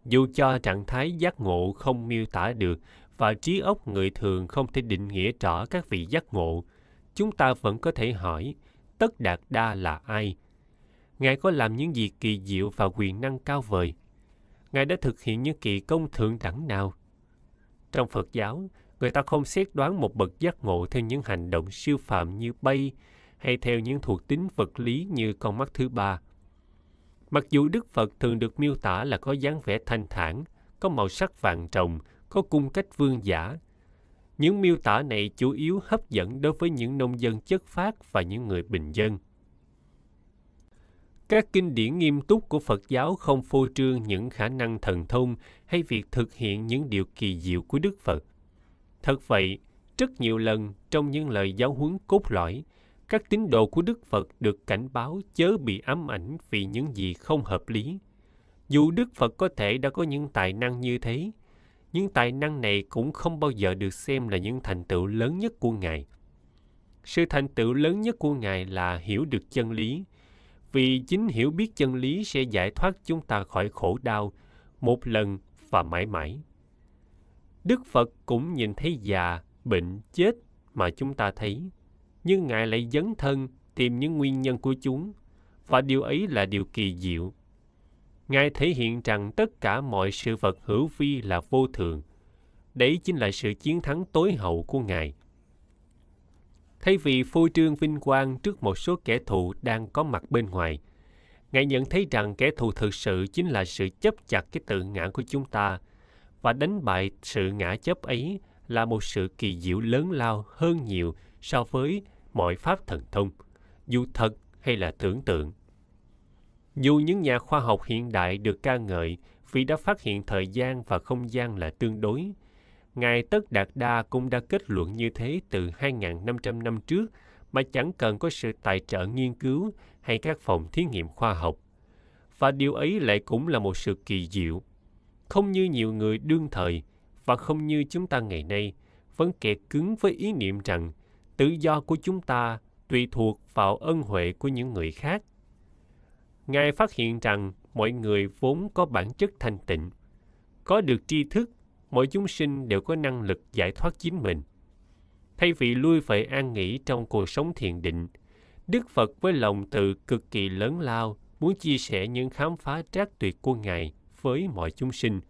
Dù cho trạng thái giác ngộ không miêu tả được và trí óc người thường không thể định nghĩa rõ các vị giác ngộ, chúng ta vẫn có thể hỏi tất đạt đa là ai? Ngài có làm những gì kỳ diệu và quyền năng cao vời? Ngài đã thực hiện những kỳ công thượng đẳng nào? Trong Phật giáo, người ta không xét đoán một bậc giác ngộ theo những hành động siêu phạm như bay, hay theo những thuộc tính vật lý như con mắt thứ ba. Mặc dù Đức Phật thường được miêu tả là có dáng vẻ thanh thản, có màu sắc vàng trọng, có cung cách vương giả, những miêu tả này chủ yếu hấp dẫn đối với những nông dân chất phát và những người bình dân. Các kinh điển nghiêm túc của Phật giáo không phô trương những khả năng thần thông hay việc thực hiện những điều kỳ diệu của Đức Phật. Thật vậy, rất nhiều lần trong những lời giáo huấn cốt lõi, các tín đồ của Đức Phật được cảnh báo chớ bị ám ảnh vì những gì không hợp lý. Dù Đức Phật có thể đã có những tài năng như thế, những tài năng này cũng không bao giờ được xem là những thành tựu lớn nhất của Ngài. Sự thành tựu lớn nhất của Ngài là hiểu được chân lý, vì chính hiểu biết chân lý sẽ giải thoát chúng ta khỏi khổ đau một lần và mãi mãi. Đức Phật cũng nhìn thấy già, bệnh, chết mà chúng ta thấy nhưng Ngài lại dấn thân tìm những nguyên nhân của chúng, và điều ấy là điều kỳ diệu. Ngài thể hiện rằng tất cả mọi sự vật hữu vi là vô thường. Đấy chính là sự chiến thắng tối hậu của Ngài. Thay vì phô trương vinh quang trước một số kẻ thù đang có mặt bên ngoài, Ngài nhận thấy rằng kẻ thù thực sự chính là sự chấp chặt cái tự ngã của chúng ta và đánh bại sự ngã chấp ấy là một sự kỳ diệu lớn lao hơn nhiều so với mọi pháp thần thông, dù thật hay là tưởng tượng. Dù những nhà khoa học hiện đại được ca ngợi vì đã phát hiện thời gian và không gian là tương đối, Ngài Tất Đạt Đa cũng đã kết luận như thế từ 2.500 năm trước mà chẳng cần có sự tài trợ nghiên cứu hay các phòng thí nghiệm khoa học. Và điều ấy lại cũng là một sự kỳ diệu. Không như nhiều người đương thời và không như chúng ta ngày nay, vẫn kẹt cứng với ý niệm rằng tự do của chúng ta tùy thuộc vào ân huệ của những người khác ngài phát hiện rằng mọi người vốn có bản chất thanh tịnh có được tri thức mọi chúng sinh đều có năng lực giải thoát chính mình thay vì lui về an nghỉ trong cuộc sống thiền định đức phật với lòng từ cực kỳ lớn lao muốn chia sẻ những khám phá trác tuyệt của ngài với mọi chúng sinh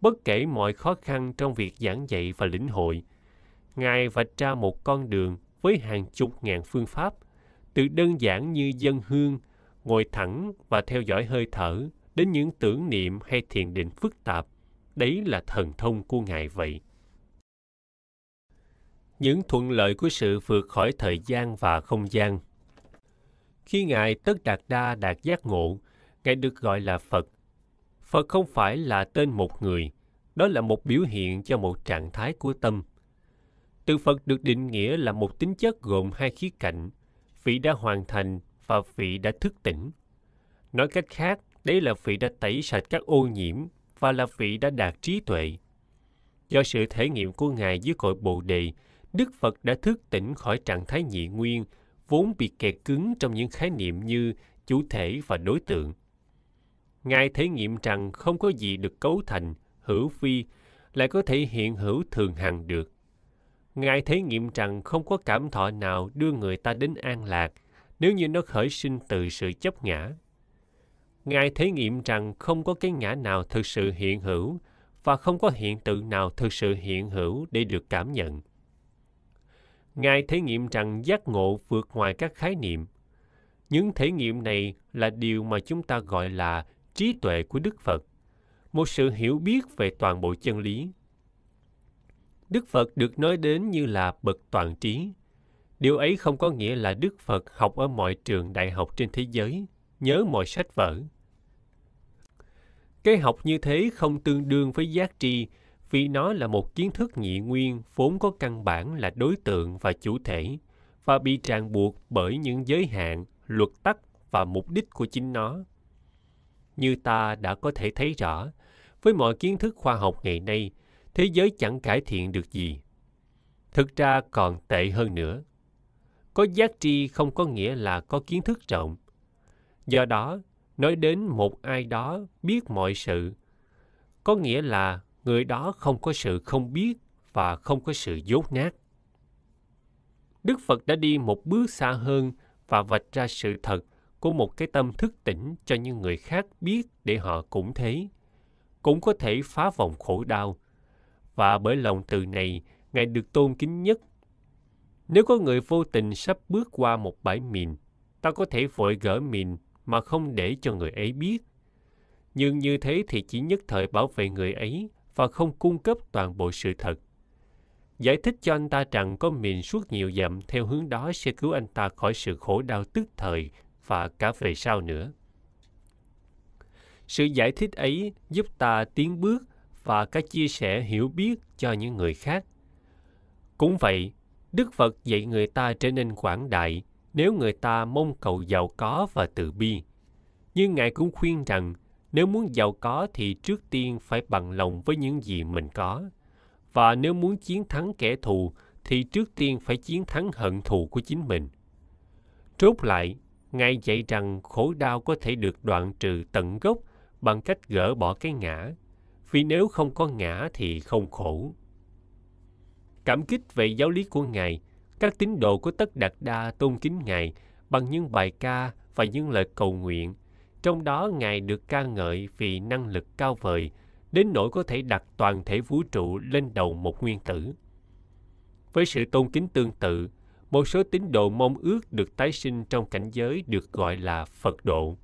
bất kể mọi khó khăn trong việc giảng dạy và lĩnh hội Ngài vạch ra một con đường với hàng chục ngàn phương pháp, từ đơn giản như dân hương, ngồi thẳng và theo dõi hơi thở, đến những tưởng niệm hay thiền định phức tạp. Đấy là thần thông của Ngài vậy. Những thuận lợi của sự vượt khỏi thời gian và không gian Khi Ngài Tất Đạt Đa đạt giác ngộ, Ngài được gọi là Phật. Phật không phải là tên một người, đó là một biểu hiện cho một trạng thái của tâm – Tự Phật được định nghĩa là một tính chất gồm hai khía cạnh, vị đã hoàn thành và vị đã thức tỉnh. Nói cách khác, đấy là vị đã tẩy sạch các ô nhiễm và là vị đã đạt trí tuệ. Do sự thể nghiệm của Ngài dưới cội Bồ Đề, Đức Phật đã thức tỉnh khỏi trạng thái nhị nguyên, vốn bị kẹt cứng trong những khái niệm như chủ thể và đối tượng. Ngài thể nghiệm rằng không có gì được cấu thành, hữu phi, lại có thể hiện hữu thường hằng được. Ngài thấy nghiệm rằng không có cảm thọ nào đưa người ta đến an lạc nếu như nó khởi sinh từ sự chấp ngã. Ngài thấy nghiệm rằng không có cái ngã nào thực sự hiện hữu và không có hiện tượng nào thực sự hiện hữu để được cảm nhận. Ngài thể nghiệm rằng giác ngộ vượt ngoài các khái niệm. Những thể nghiệm này là điều mà chúng ta gọi là trí tuệ của Đức Phật, một sự hiểu biết về toàn bộ chân lý Đức Phật được nói đến như là bậc toàn trí. Điều ấy không có nghĩa là Đức Phật học ở mọi trường đại học trên thế giới, nhớ mọi sách vở. Cái học như thế không tương đương với giác tri vì nó là một kiến thức nhị nguyên vốn có căn bản là đối tượng và chủ thể và bị ràng buộc bởi những giới hạn, luật tắc và mục đích của chính nó. Như ta đã có thể thấy rõ, với mọi kiến thức khoa học ngày nay – thế giới chẳng cải thiện được gì thực ra còn tệ hơn nữa có giác tri không có nghĩa là có kiến thức rộng do đó nói đến một ai đó biết mọi sự có nghĩa là người đó không có sự không biết và không có sự dốt nát đức phật đã đi một bước xa hơn và vạch ra sự thật của một cái tâm thức tỉnh cho những người khác biết để họ cũng thấy cũng có thể phá vòng khổ đau và bởi lòng từ này ngài được tôn kính nhất nếu có người vô tình sắp bước qua một bãi mìn ta có thể vội gỡ mìn mà không để cho người ấy biết nhưng như thế thì chỉ nhất thời bảo vệ người ấy và không cung cấp toàn bộ sự thật giải thích cho anh ta rằng có mìn suốt nhiều dặm theo hướng đó sẽ cứu anh ta khỏi sự khổ đau tức thời và cả về sau nữa sự giải thích ấy giúp ta tiến bước và cái chia sẻ hiểu biết cho những người khác. Cũng vậy, Đức Phật dạy người ta trở nên quảng đại nếu người ta mong cầu giàu có và từ bi. Nhưng Ngài cũng khuyên rằng nếu muốn giàu có thì trước tiên phải bằng lòng với những gì mình có. Và nếu muốn chiến thắng kẻ thù thì trước tiên phải chiến thắng hận thù của chính mình. Trốt lại, Ngài dạy rằng khổ đau có thể được đoạn trừ tận gốc bằng cách gỡ bỏ cái ngã, vì nếu không có ngã thì không khổ. Cảm kích về giáo lý của Ngài, các tín đồ của Tất Đạt Đa tôn kính Ngài bằng những bài ca và những lời cầu nguyện. Trong đó Ngài được ca ngợi vì năng lực cao vời, đến nỗi có thể đặt toàn thể vũ trụ lên đầu một nguyên tử. Với sự tôn kính tương tự, một số tín đồ mong ước được tái sinh trong cảnh giới được gọi là Phật độ.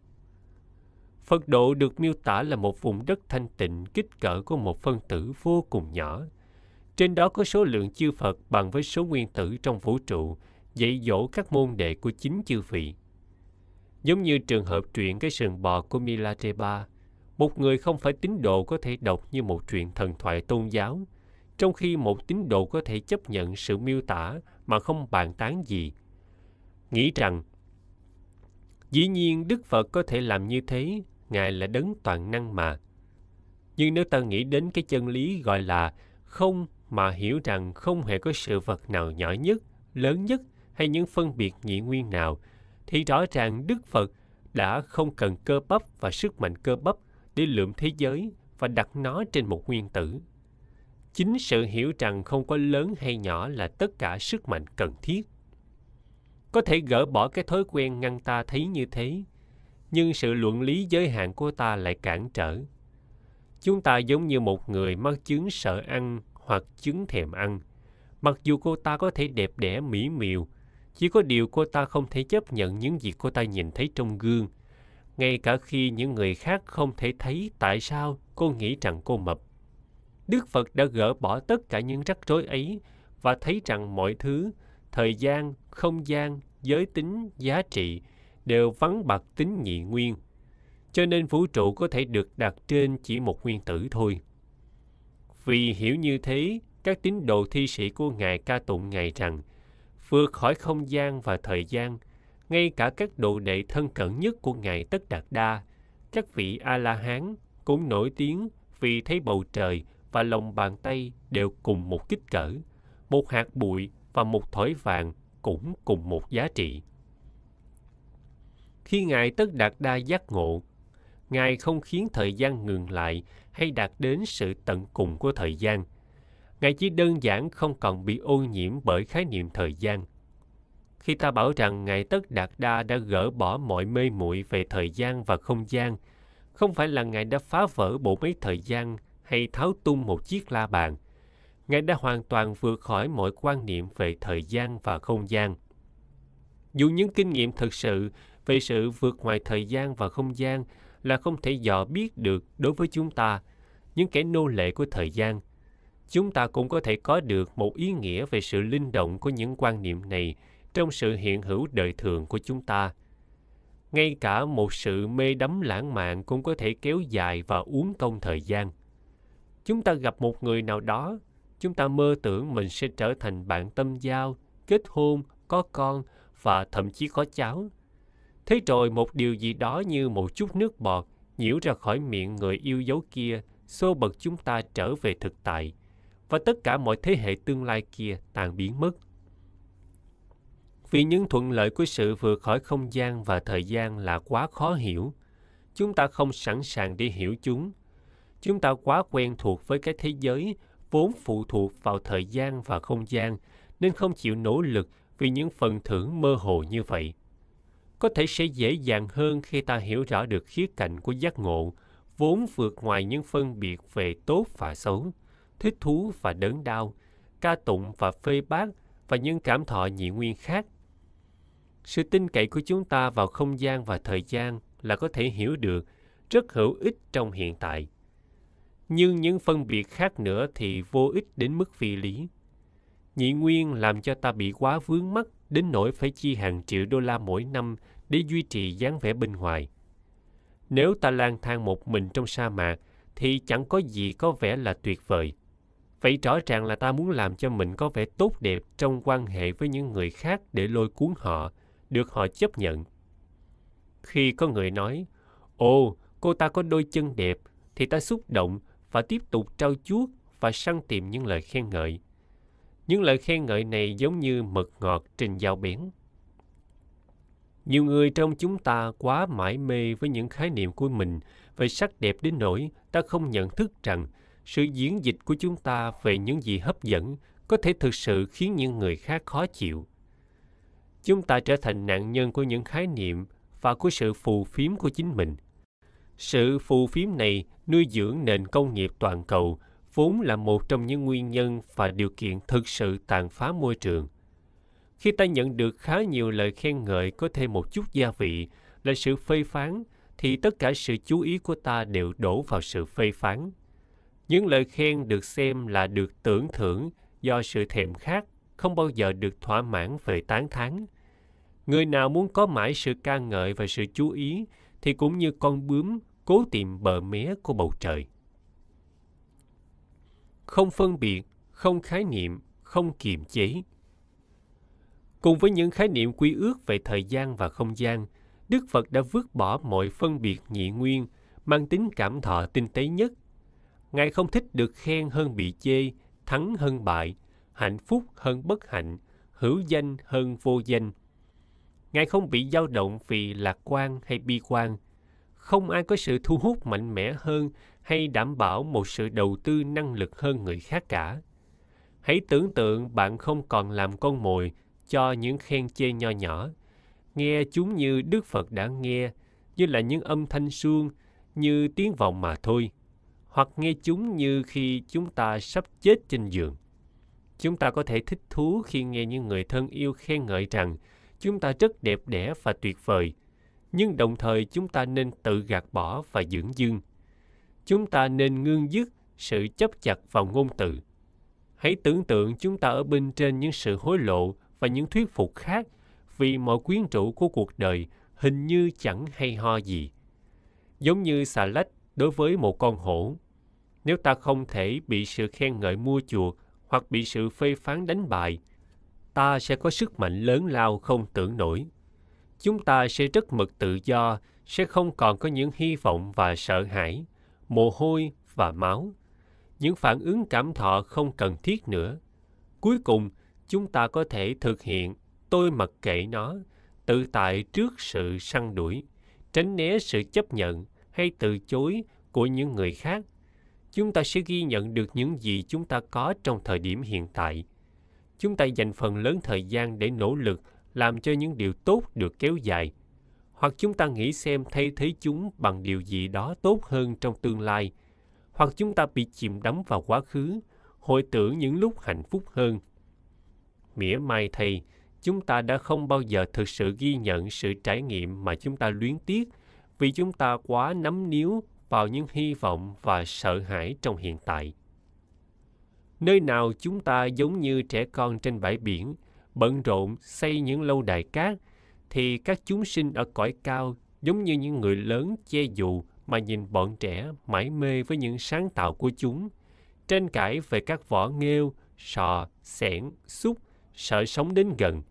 Phật độ được miêu tả là một vùng đất thanh tịnh kích cỡ của một phân tử vô cùng nhỏ. Trên đó có số lượng chư Phật bằng với số nguyên tử trong vũ trụ, dạy dỗ các môn đệ của chính chư vị. Giống như trường hợp truyện cái sừng bò của Milarepa, một người không phải tín đồ có thể đọc như một truyện thần thoại tôn giáo, trong khi một tín đồ có thể chấp nhận sự miêu tả mà không bàn tán gì. Nghĩ rằng, dĩ nhiên Đức Phật có thể làm như thế ngài là đấng toàn năng mà nhưng nếu ta nghĩ đến cái chân lý gọi là không mà hiểu rằng không hề có sự vật nào nhỏ nhất lớn nhất hay những phân biệt nhị nguyên nào thì rõ ràng đức phật đã không cần cơ bắp và sức mạnh cơ bắp để lượm thế giới và đặt nó trên một nguyên tử chính sự hiểu rằng không có lớn hay nhỏ là tất cả sức mạnh cần thiết có thể gỡ bỏ cái thói quen ngăn ta thấy như thế nhưng sự luận lý giới hạn của ta lại cản trở chúng ta giống như một người mắc chứng sợ ăn hoặc chứng thèm ăn mặc dù cô ta có thể đẹp đẽ mỹ miều chỉ có điều cô ta không thể chấp nhận những gì cô ta nhìn thấy trong gương ngay cả khi những người khác không thể thấy tại sao cô nghĩ rằng cô mập đức phật đã gỡ bỏ tất cả những rắc rối ấy và thấy rằng mọi thứ thời gian không gian giới tính giá trị đều vắng bạc tính nhị nguyên, cho nên vũ trụ có thể được đặt trên chỉ một nguyên tử thôi. Vì hiểu như thế, các tín đồ thi sĩ của Ngài ca tụng Ngài rằng, vượt khỏi không gian và thời gian, ngay cả các đồ đệ thân cận nhất của Ngài Tất Đạt Đa, các vị A-la-hán cũng nổi tiếng vì thấy bầu trời và lòng bàn tay đều cùng một kích cỡ, một hạt bụi và một thỏi vàng cũng cùng một giá trị. Khi Ngài Tất Đạt Đa giác ngộ, Ngài không khiến thời gian ngừng lại hay đạt đến sự tận cùng của thời gian. Ngài chỉ đơn giản không còn bị ô nhiễm bởi khái niệm thời gian. Khi ta bảo rằng Ngài Tất Đạt Đa đã gỡ bỏ mọi mê muội về thời gian và không gian, không phải là Ngài đã phá vỡ bộ máy thời gian hay tháo tung một chiếc la bàn. Ngài đã hoàn toàn vượt khỏi mọi quan niệm về thời gian và không gian. Dù những kinh nghiệm thực sự về sự vượt ngoài thời gian và không gian là không thể dò biết được đối với chúng ta, những kẻ nô lệ của thời gian. Chúng ta cũng có thể có được một ý nghĩa về sự linh động của những quan niệm này trong sự hiện hữu đời thường của chúng ta. Ngay cả một sự mê đắm lãng mạn cũng có thể kéo dài và uống công thời gian. Chúng ta gặp một người nào đó, chúng ta mơ tưởng mình sẽ trở thành bạn tâm giao, kết hôn, có con và thậm chí có cháu Thế rồi một điều gì đó như một chút nước bọt nhiễu ra khỏi miệng người yêu dấu kia, xô bật chúng ta trở về thực tại, và tất cả mọi thế hệ tương lai kia tan biến mất. Vì những thuận lợi của sự vượt khỏi không gian và thời gian là quá khó hiểu, chúng ta không sẵn sàng để hiểu chúng. Chúng ta quá quen thuộc với cái thế giới vốn phụ thuộc vào thời gian và không gian nên không chịu nỗ lực vì những phần thưởng mơ hồ như vậy có thể sẽ dễ dàng hơn khi ta hiểu rõ được khía cạnh của giác ngộ vốn vượt ngoài những phân biệt về tốt và xấu thích thú và đớn đau ca tụng và phê bác và những cảm thọ nhị nguyên khác sự tin cậy của chúng ta vào không gian và thời gian là có thể hiểu được rất hữu ích trong hiện tại nhưng những phân biệt khác nữa thì vô ích đến mức phi lý nhị nguyên làm cho ta bị quá vướng mắc đến nỗi phải chi hàng triệu đô la mỗi năm để duy trì dáng vẻ bên ngoài. Nếu ta lang thang một mình trong sa mạc, thì chẳng có gì có vẻ là tuyệt vời. Vậy rõ ràng là ta muốn làm cho mình có vẻ tốt đẹp trong quan hệ với những người khác để lôi cuốn họ, được họ chấp nhận. Khi có người nói, Ồ, cô ta có đôi chân đẹp, thì ta xúc động và tiếp tục trao chuốt và săn tìm những lời khen ngợi. Những lời khen ngợi này giống như mực ngọt trên dao biển. Nhiều người trong chúng ta quá mãi mê với những khái niệm của mình về sắc đẹp đến nỗi ta không nhận thức rằng sự diễn dịch của chúng ta về những gì hấp dẫn có thể thực sự khiến những người khác khó chịu. Chúng ta trở thành nạn nhân của những khái niệm và của sự phù phiếm của chính mình. Sự phù phiếm này nuôi dưỡng nền công nghiệp toàn cầu vốn là một trong những nguyên nhân và điều kiện thực sự tàn phá môi trường. Khi ta nhận được khá nhiều lời khen ngợi có thêm một chút gia vị là sự phê phán, thì tất cả sự chú ý của ta đều đổ vào sự phê phán. Những lời khen được xem là được tưởng thưởng do sự thèm khát không bao giờ được thỏa mãn về tán thán. Người nào muốn có mãi sự ca ngợi và sự chú ý thì cũng như con bướm cố tìm bờ mé của bầu trời không phân biệt, không khái niệm, không kiềm chế. Cùng với những khái niệm quy ước về thời gian và không gian, Đức Phật đã vứt bỏ mọi phân biệt nhị nguyên, mang tính cảm thọ tinh tế nhất. Ngài không thích được khen hơn bị chê, thắng hơn bại, hạnh phúc hơn bất hạnh, hữu danh hơn vô danh. Ngài không bị dao động vì lạc quan hay bi quan. Không ai có sự thu hút mạnh mẽ hơn hay đảm bảo một sự đầu tư năng lực hơn người khác cả hãy tưởng tượng bạn không còn làm con mồi cho những khen chê nho nhỏ nghe chúng như đức phật đã nghe như là những âm thanh suông như tiếng vọng mà thôi hoặc nghe chúng như khi chúng ta sắp chết trên giường chúng ta có thể thích thú khi nghe những người thân yêu khen ngợi rằng chúng ta rất đẹp đẽ và tuyệt vời nhưng đồng thời chúng ta nên tự gạt bỏ và dưỡng dưng chúng ta nên ngưng dứt sự chấp chặt vào ngôn từ. Hãy tưởng tượng chúng ta ở bên trên những sự hối lộ và những thuyết phục khác vì mọi quyến rũ của cuộc đời hình như chẳng hay ho gì. Giống như xà lách đối với một con hổ. Nếu ta không thể bị sự khen ngợi mua chuộc hoặc bị sự phê phán đánh bại, ta sẽ có sức mạnh lớn lao không tưởng nổi. Chúng ta sẽ rất mực tự do, sẽ không còn có những hy vọng và sợ hãi – mồ hôi và máu những phản ứng cảm thọ không cần thiết nữa cuối cùng chúng ta có thể thực hiện tôi mặc kệ nó tự tại trước sự săn đuổi tránh né sự chấp nhận hay từ chối của những người khác chúng ta sẽ ghi nhận được những gì chúng ta có trong thời điểm hiện tại chúng ta dành phần lớn thời gian để nỗ lực làm cho những điều tốt được kéo dài hoặc chúng ta nghĩ xem thay thế chúng bằng điều gì đó tốt hơn trong tương lai hoặc chúng ta bị chìm đắm vào quá khứ hồi tưởng những lúc hạnh phúc hơn mỉa mai thay chúng ta đã không bao giờ thực sự ghi nhận sự trải nghiệm mà chúng ta luyến tiếc vì chúng ta quá nắm níu vào những hy vọng và sợ hãi trong hiện tại nơi nào chúng ta giống như trẻ con trên bãi biển bận rộn xây những lâu đài cát thì các chúng sinh ở cõi cao giống như những người lớn che dù mà nhìn bọn trẻ mãi mê với những sáng tạo của chúng, tranh cãi về các vỏ nghêu, sò, sẻn, xúc, sợ sống đến gần.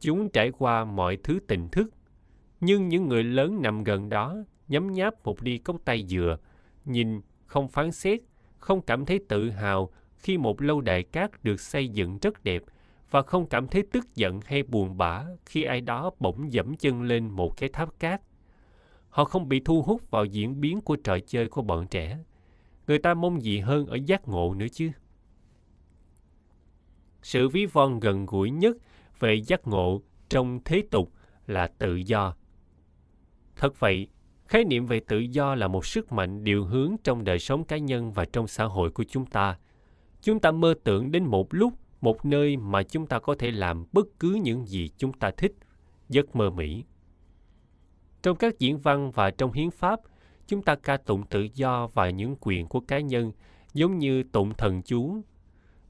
Chúng trải qua mọi thứ tình thức, nhưng những người lớn nằm gần đó nhấm nháp một ly cốc tay dừa, nhìn, không phán xét, không cảm thấy tự hào khi một lâu đài cát được xây dựng rất đẹp và không cảm thấy tức giận hay buồn bã khi ai đó bỗng dẫm chân lên một cái tháp cát. Họ không bị thu hút vào diễn biến của trò chơi của bọn trẻ. Người ta mong gì hơn ở giác ngộ nữa chứ. Sự ví von gần gũi nhất về giác ngộ trong thế tục là tự do. Thật vậy, khái niệm về tự do là một sức mạnh điều hướng trong đời sống cá nhân và trong xã hội của chúng ta. Chúng ta mơ tưởng đến một lúc một nơi mà chúng ta có thể làm bất cứ những gì chúng ta thích giấc mơ mỹ trong các diễn văn và trong hiến pháp chúng ta ca tụng tự do và những quyền của cá nhân giống như tụng thần chú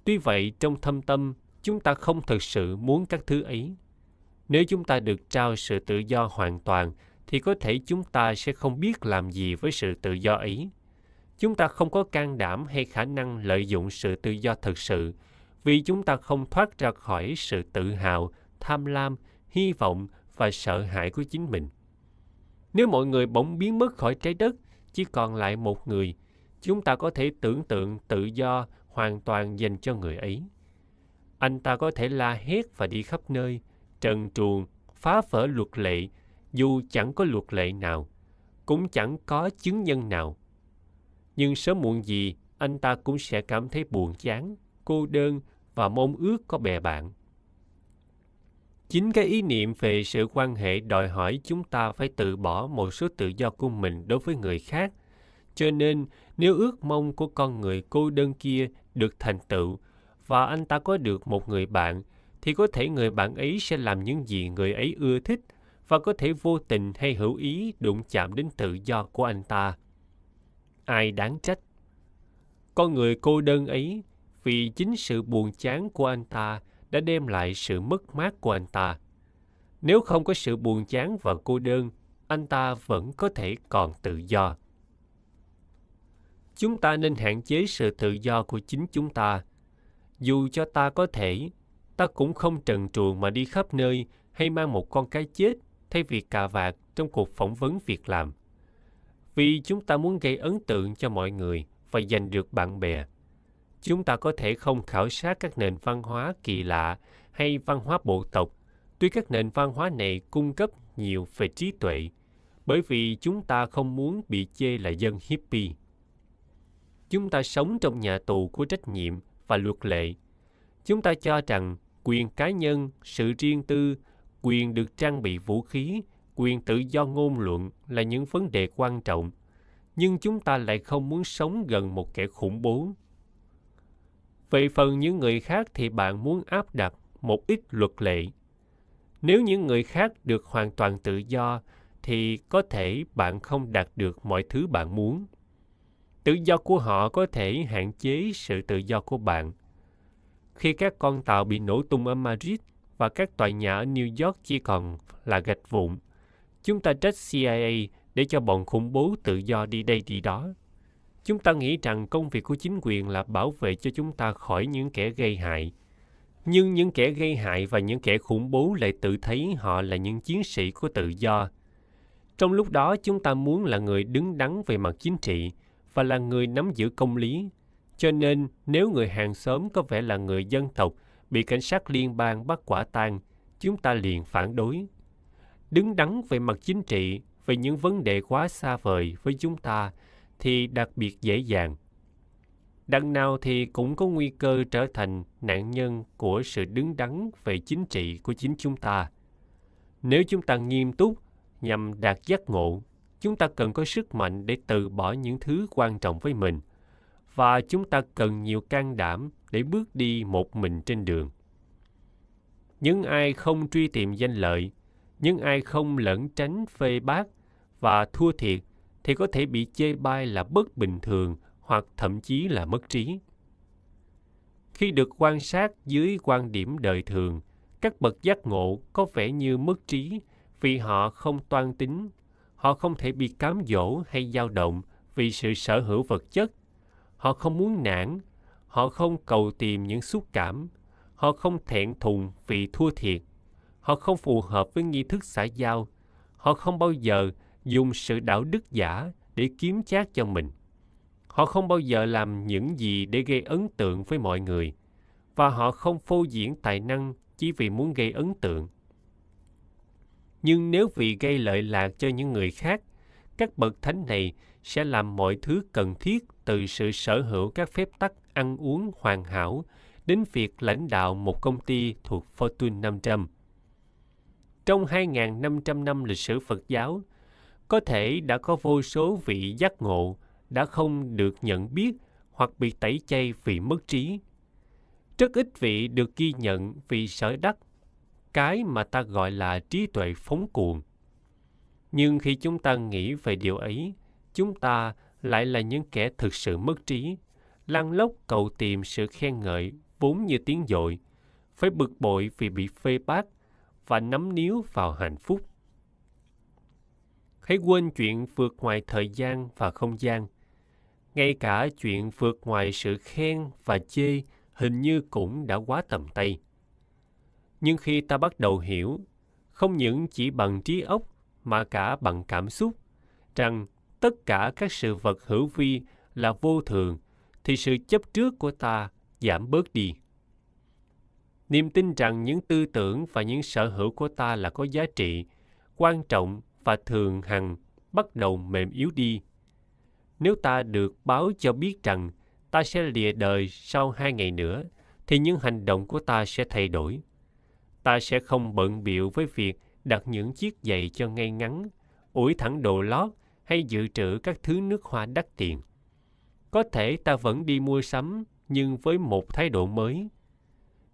tuy vậy trong thâm tâm chúng ta không thực sự muốn các thứ ấy nếu chúng ta được trao sự tự do hoàn toàn thì có thể chúng ta sẽ không biết làm gì với sự tự do ấy chúng ta không có can đảm hay khả năng lợi dụng sự tự do thực sự vì chúng ta không thoát ra khỏi sự tự hào tham lam hy vọng và sợ hãi của chính mình nếu mọi người bỗng biến mất khỏi trái đất chỉ còn lại một người chúng ta có thể tưởng tượng tự do hoàn toàn dành cho người ấy anh ta có thể la hét và đi khắp nơi trần truồng phá vỡ luật lệ dù chẳng có luật lệ nào cũng chẳng có chứng nhân nào nhưng sớm muộn gì anh ta cũng sẽ cảm thấy buồn chán cô đơn và mong ước có bè bạn. Chính cái ý niệm về sự quan hệ đòi hỏi chúng ta phải tự bỏ một số tự do của mình đối với người khác. Cho nên, nếu ước mong của con người cô đơn kia được thành tựu và anh ta có được một người bạn, thì có thể người bạn ấy sẽ làm những gì người ấy ưa thích và có thể vô tình hay hữu ý đụng chạm đến tự do của anh ta. Ai đáng trách? Con người cô đơn ấy vì chính sự buồn chán của anh ta đã đem lại sự mất mát của anh ta. Nếu không có sự buồn chán và cô đơn, anh ta vẫn có thể còn tự do. Chúng ta nên hạn chế sự tự do của chính chúng ta. Dù cho ta có thể, ta cũng không trần truồng mà đi khắp nơi hay mang một con cái chết thay vì cà vạt trong cuộc phỏng vấn việc làm. Vì chúng ta muốn gây ấn tượng cho mọi người và giành được bạn bè chúng ta có thể không khảo sát các nền văn hóa kỳ lạ hay văn hóa bộ tộc tuy các nền văn hóa này cung cấp nhiều về trí tuệ bởi vì chúng ta không muốn bị chê là dân hippie chúng ta sống trong nhà tù của trách nhiệm và luật lệ chúng ta cho rằng quyền cá nhân sự riêng tư quyền được trang bị vũ khí quyền tự do ngôn luận là những vấn đề quan trọng nhưng chúng ta lại không muốn sống gần một kẻ khủng bố về phần những người khác thì bạn muốn áp đặt một ít luật lệ nếu những người khác được hoàn toàn tự do thì có thể bạn không đạt được mọi thứ bạn muốn tự do của họ có thể hạn chế sự tự do của bạn khi các con tàu bị nổ tung ở madrid và các tòa nhà ở new york chỉ còn là gạch vụn chúng ta trách cia để cho bọn khủng bố tự do đi đây đi đó chúng ta nghĩ rằng công việc của chính quyền là bảo vệ cho chúng ta khỏi những kẻ gây hại nhưng những kẻ gây hại và những kẻ khủng bố lại tự thấy họ là những chiến sĩ của tự do trong lúc đó chúng ta muốn là người đứng đắn về mặt chính trị và là người nắm giữ công lý cho nên nếu người hàng xóm có vẻ là người dân tộc bị cảnh sát liên bang bắt quả tang chúng ta liền phản đối đứng đắn về mặt chính trị về những vấn đề quá xa vời với chúng ta thì đặc biệt dễ dàng đằng nào thì cũng có nguy cơ trở thành nạn nhân của sự đứng đắn về chính trị của chính chúng ta nếu chúng ta nghiêm túc nhằm đạt giác ngộ chúng ta cần có sức mạnh để từ bỏ những thứ quan trọng với mình và chúng ta cần nhiều can đảm để bước đi một mình trên đường những ai không truy tìm danh lợi những ai không lẩn tránh phê bác và thua thiệt thì có thể bị chê bai là bất bình thường hoặc thậm chí là mất trí khi được quan sát dưới quan điểm đời thường các bậc giác ngộ có vẻ như mất trí vì họ không toan tính họ không thể bị cám dỗ hay dao động vì sự sở hữu vật chất họ không muốn nản họ không cầu tìm những xúc cảm họ không thẹn thùng vì thua thiệt họ không phù hợp với nghi thức xã giao họ không bao giờ dùng sự đạo đức giả để kiếm chác cho mình họ không bao giờ làm những gì để gây ấn tượng với mọi người và họ không phô diễn tài năng chỉ vì muốn gây ấn tượng nhưng nếu vì gây lợi lạc cho những người khác các bậc thánh này sẽ làm mọi thứ cần thiết từ sự sở hữu các phép tắc ăn uống hoàn hảo đến việc lãnh đạo một công ty thuộc Fortune 500. Trong 2.500 năm lịch sử Phật giáo, có thể đã có vô số vị giác ngộ đã không được nhận biết hoặc bị tẩy chay vì mất trí. Rất ít vị được ghi nhận vì sở đắc, cái mà ta gọi là trí tuệ phóng cuồng. Nhưng khi chúng ta nghĩ về điều ấy, chúng ta lại là những kẻ thực sự mất trí, lăn lóc cầu tìm sự khen ngợi vốn như tiếng dội, phải bực bội vì bị phê bác và nắm níu vào hạnh phúc hãy quên chuyện vượt ngoài thời gian và không gian ngay cả chuyện vượt ngoài sự khen và chê hình như cũng đã quá tầm tay nhưng khi ta bắt đầu hiểu không những chỉ bằng trí óc mà cả bằng cảm xúc rằng tất cả các sự vật hữu vi là vô thường thì sự chấp trước của ta giảm bớt đi niềm tin rằng những tư tưởng và những sở hữu của ta là có giá trị quan trọng và thường hằng bắt đầu mềm yếu đi. Nếu ta được báo cho biết rằng ta sẽ lìa đời sau hai ngày nữa, thì những hành động của ta sẽ thay đổi. Ta sẽ không bận biệu với việc đặt những chiếc giày cho ngay ngắn, ủi thẳng đồ lót hay dự trữ các thứ nước hoa đắt tiền. Có thể ta vẫn đi mua sắm nhưng với một thái độ mới.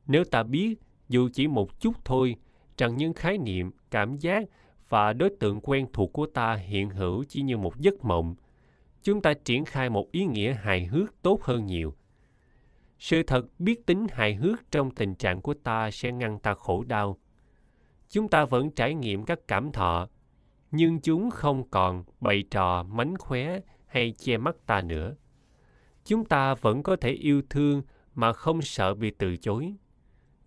Nếu ta biết, dù chỉ một chút thôi, rằng những khái niệm, cảm giác và đối tượng quen thuộc của ta hiện hữu chỉ như một giấc mộng chúng ta triển khai một ý nghĩa hài hước tốt hơn nhiều sự thật biết tính hài hước trong tình trạng của ta sẽ ngăn ta khổ đau chúng ta vẫn trải nghiệm các cảm thọ nhưng chúng không còn bày trò mánh khóe hay che mắt ta nữa chúng ta vẫn có thể yêu thương mà không sợ bị từ chối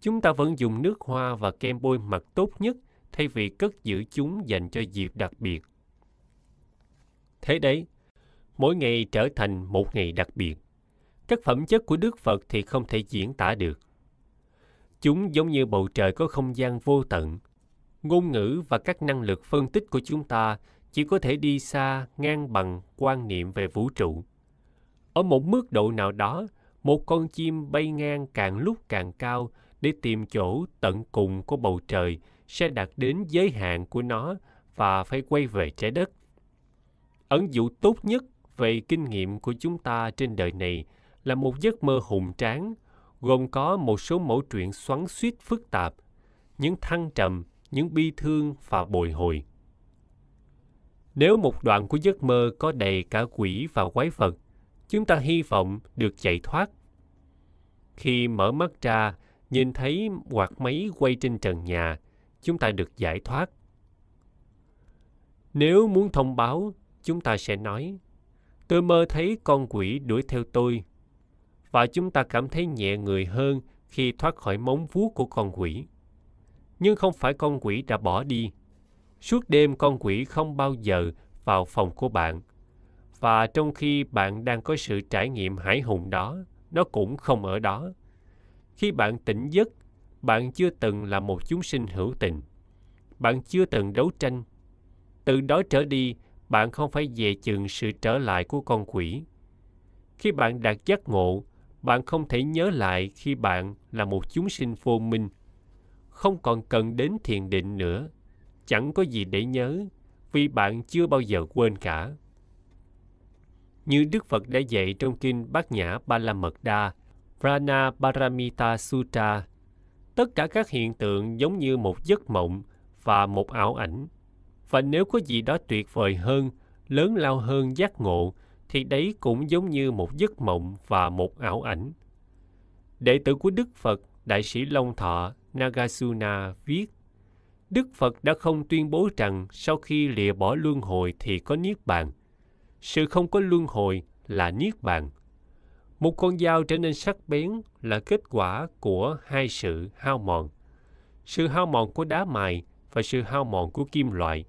chúng ta vẫn dùng nước hoa và kem bôi mặt tốt nhất thay vì cất giữ chúng dành cho dịp đặc biệt. Thế đấy, mỗi ngày trở thành một ngày đặc biệt. Các phẩm chất của Đức Phật thì không thể diễn tả được. Chúng giống như bầu trời có không gian vô tận. Ngôn ngữ và các năng lực phân tích của chúng ta chỉ có thể đi xa ngang bằng quan niệm về vũ trụ. Ở một mức độ nào đó, một con chim bay ngang càng lúc càng cao để tìm chỗ tận cùng của bầu trời – sẽ đạt đến giới hạn của nó và phải quay về trái đất. Ẩn dụ tốt nhất về kinh nghiệm của chúng ta trên đời này là một giấc mơ hùng tráng, gồm có một số mẫu truyện xoắn suýt phức tạp, những thăng trầm, những bi thương và bồi hồi. Nếu một đoạn của giấc mơ có đầy cả quỷ và quái vật, chúng ta hy vọng được chạy thoát. Khi mở mắt ra, nhìn thấy quạt máy quay trên trần nhà, chúng ta được giải thoát nếu muốn thông báo chúng ta sẽ nói tôi mơ thấy con quỷ đuổi theo tôi và chúng ta cảm thấy nhẹ người hơn khi thoát khỏi móng vuốt của con quỷ nhưng không phải con quỷ đã bỏ đi suốt đêm con quỷ không bao giờ vào phòng của bạn và trong khi bạn đang có sự trải nghiệm hải hùng đó nó cũng không ở đó khi bạn tỉnh giấc bạn chưa từng là một chúng sinh hữu tình bạn chưa từng đấu tranh từ đó trở đi bạn không phải dè chừng sự trở lại của con quỷ khi bạn đạt giác ngộ bạn không thể nhớ lại khi bạn là một chúng sinh vô minh không còn cần đến thiền định nữa chẳng có gì để nhớ vì bạn chưa bao giờ quên cả như đức phật đã dạy trong kinh bát nhã ba la mật đa prana paramita sutra tất cả các hiện tượng giống như một giấc mộng và một ảo ảnh và nếu có gì đó tuyệt vời hơn lớn lao hơn giác ngộ thì đấy cũng giống như một giấc mộng và một ảo ảnh đệ tử của đức phật đại sĩ long thọ nagasuna viết đức phật đã không tuyên bố rằng sau khi lìa bỏ luân hồi thì có niết bàn sự không có luân hồi là niết bàn một con dao trở nên sắc bén là kết quả của hai sự hao mòn sự hao mòn của đá mài và sự hao mòn của kim loại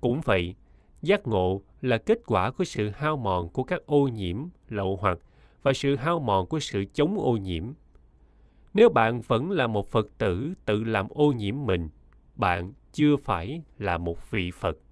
cũng vậy giác ngộ là kết quả của sự hao mòn của các ô nhiễm lậu hoặc và sự hao mòn của sự chống ô nhiễm nếu bạn vẫn là một phật tử tự làm ô nhiễm mình bạn chưa phải là một vị phật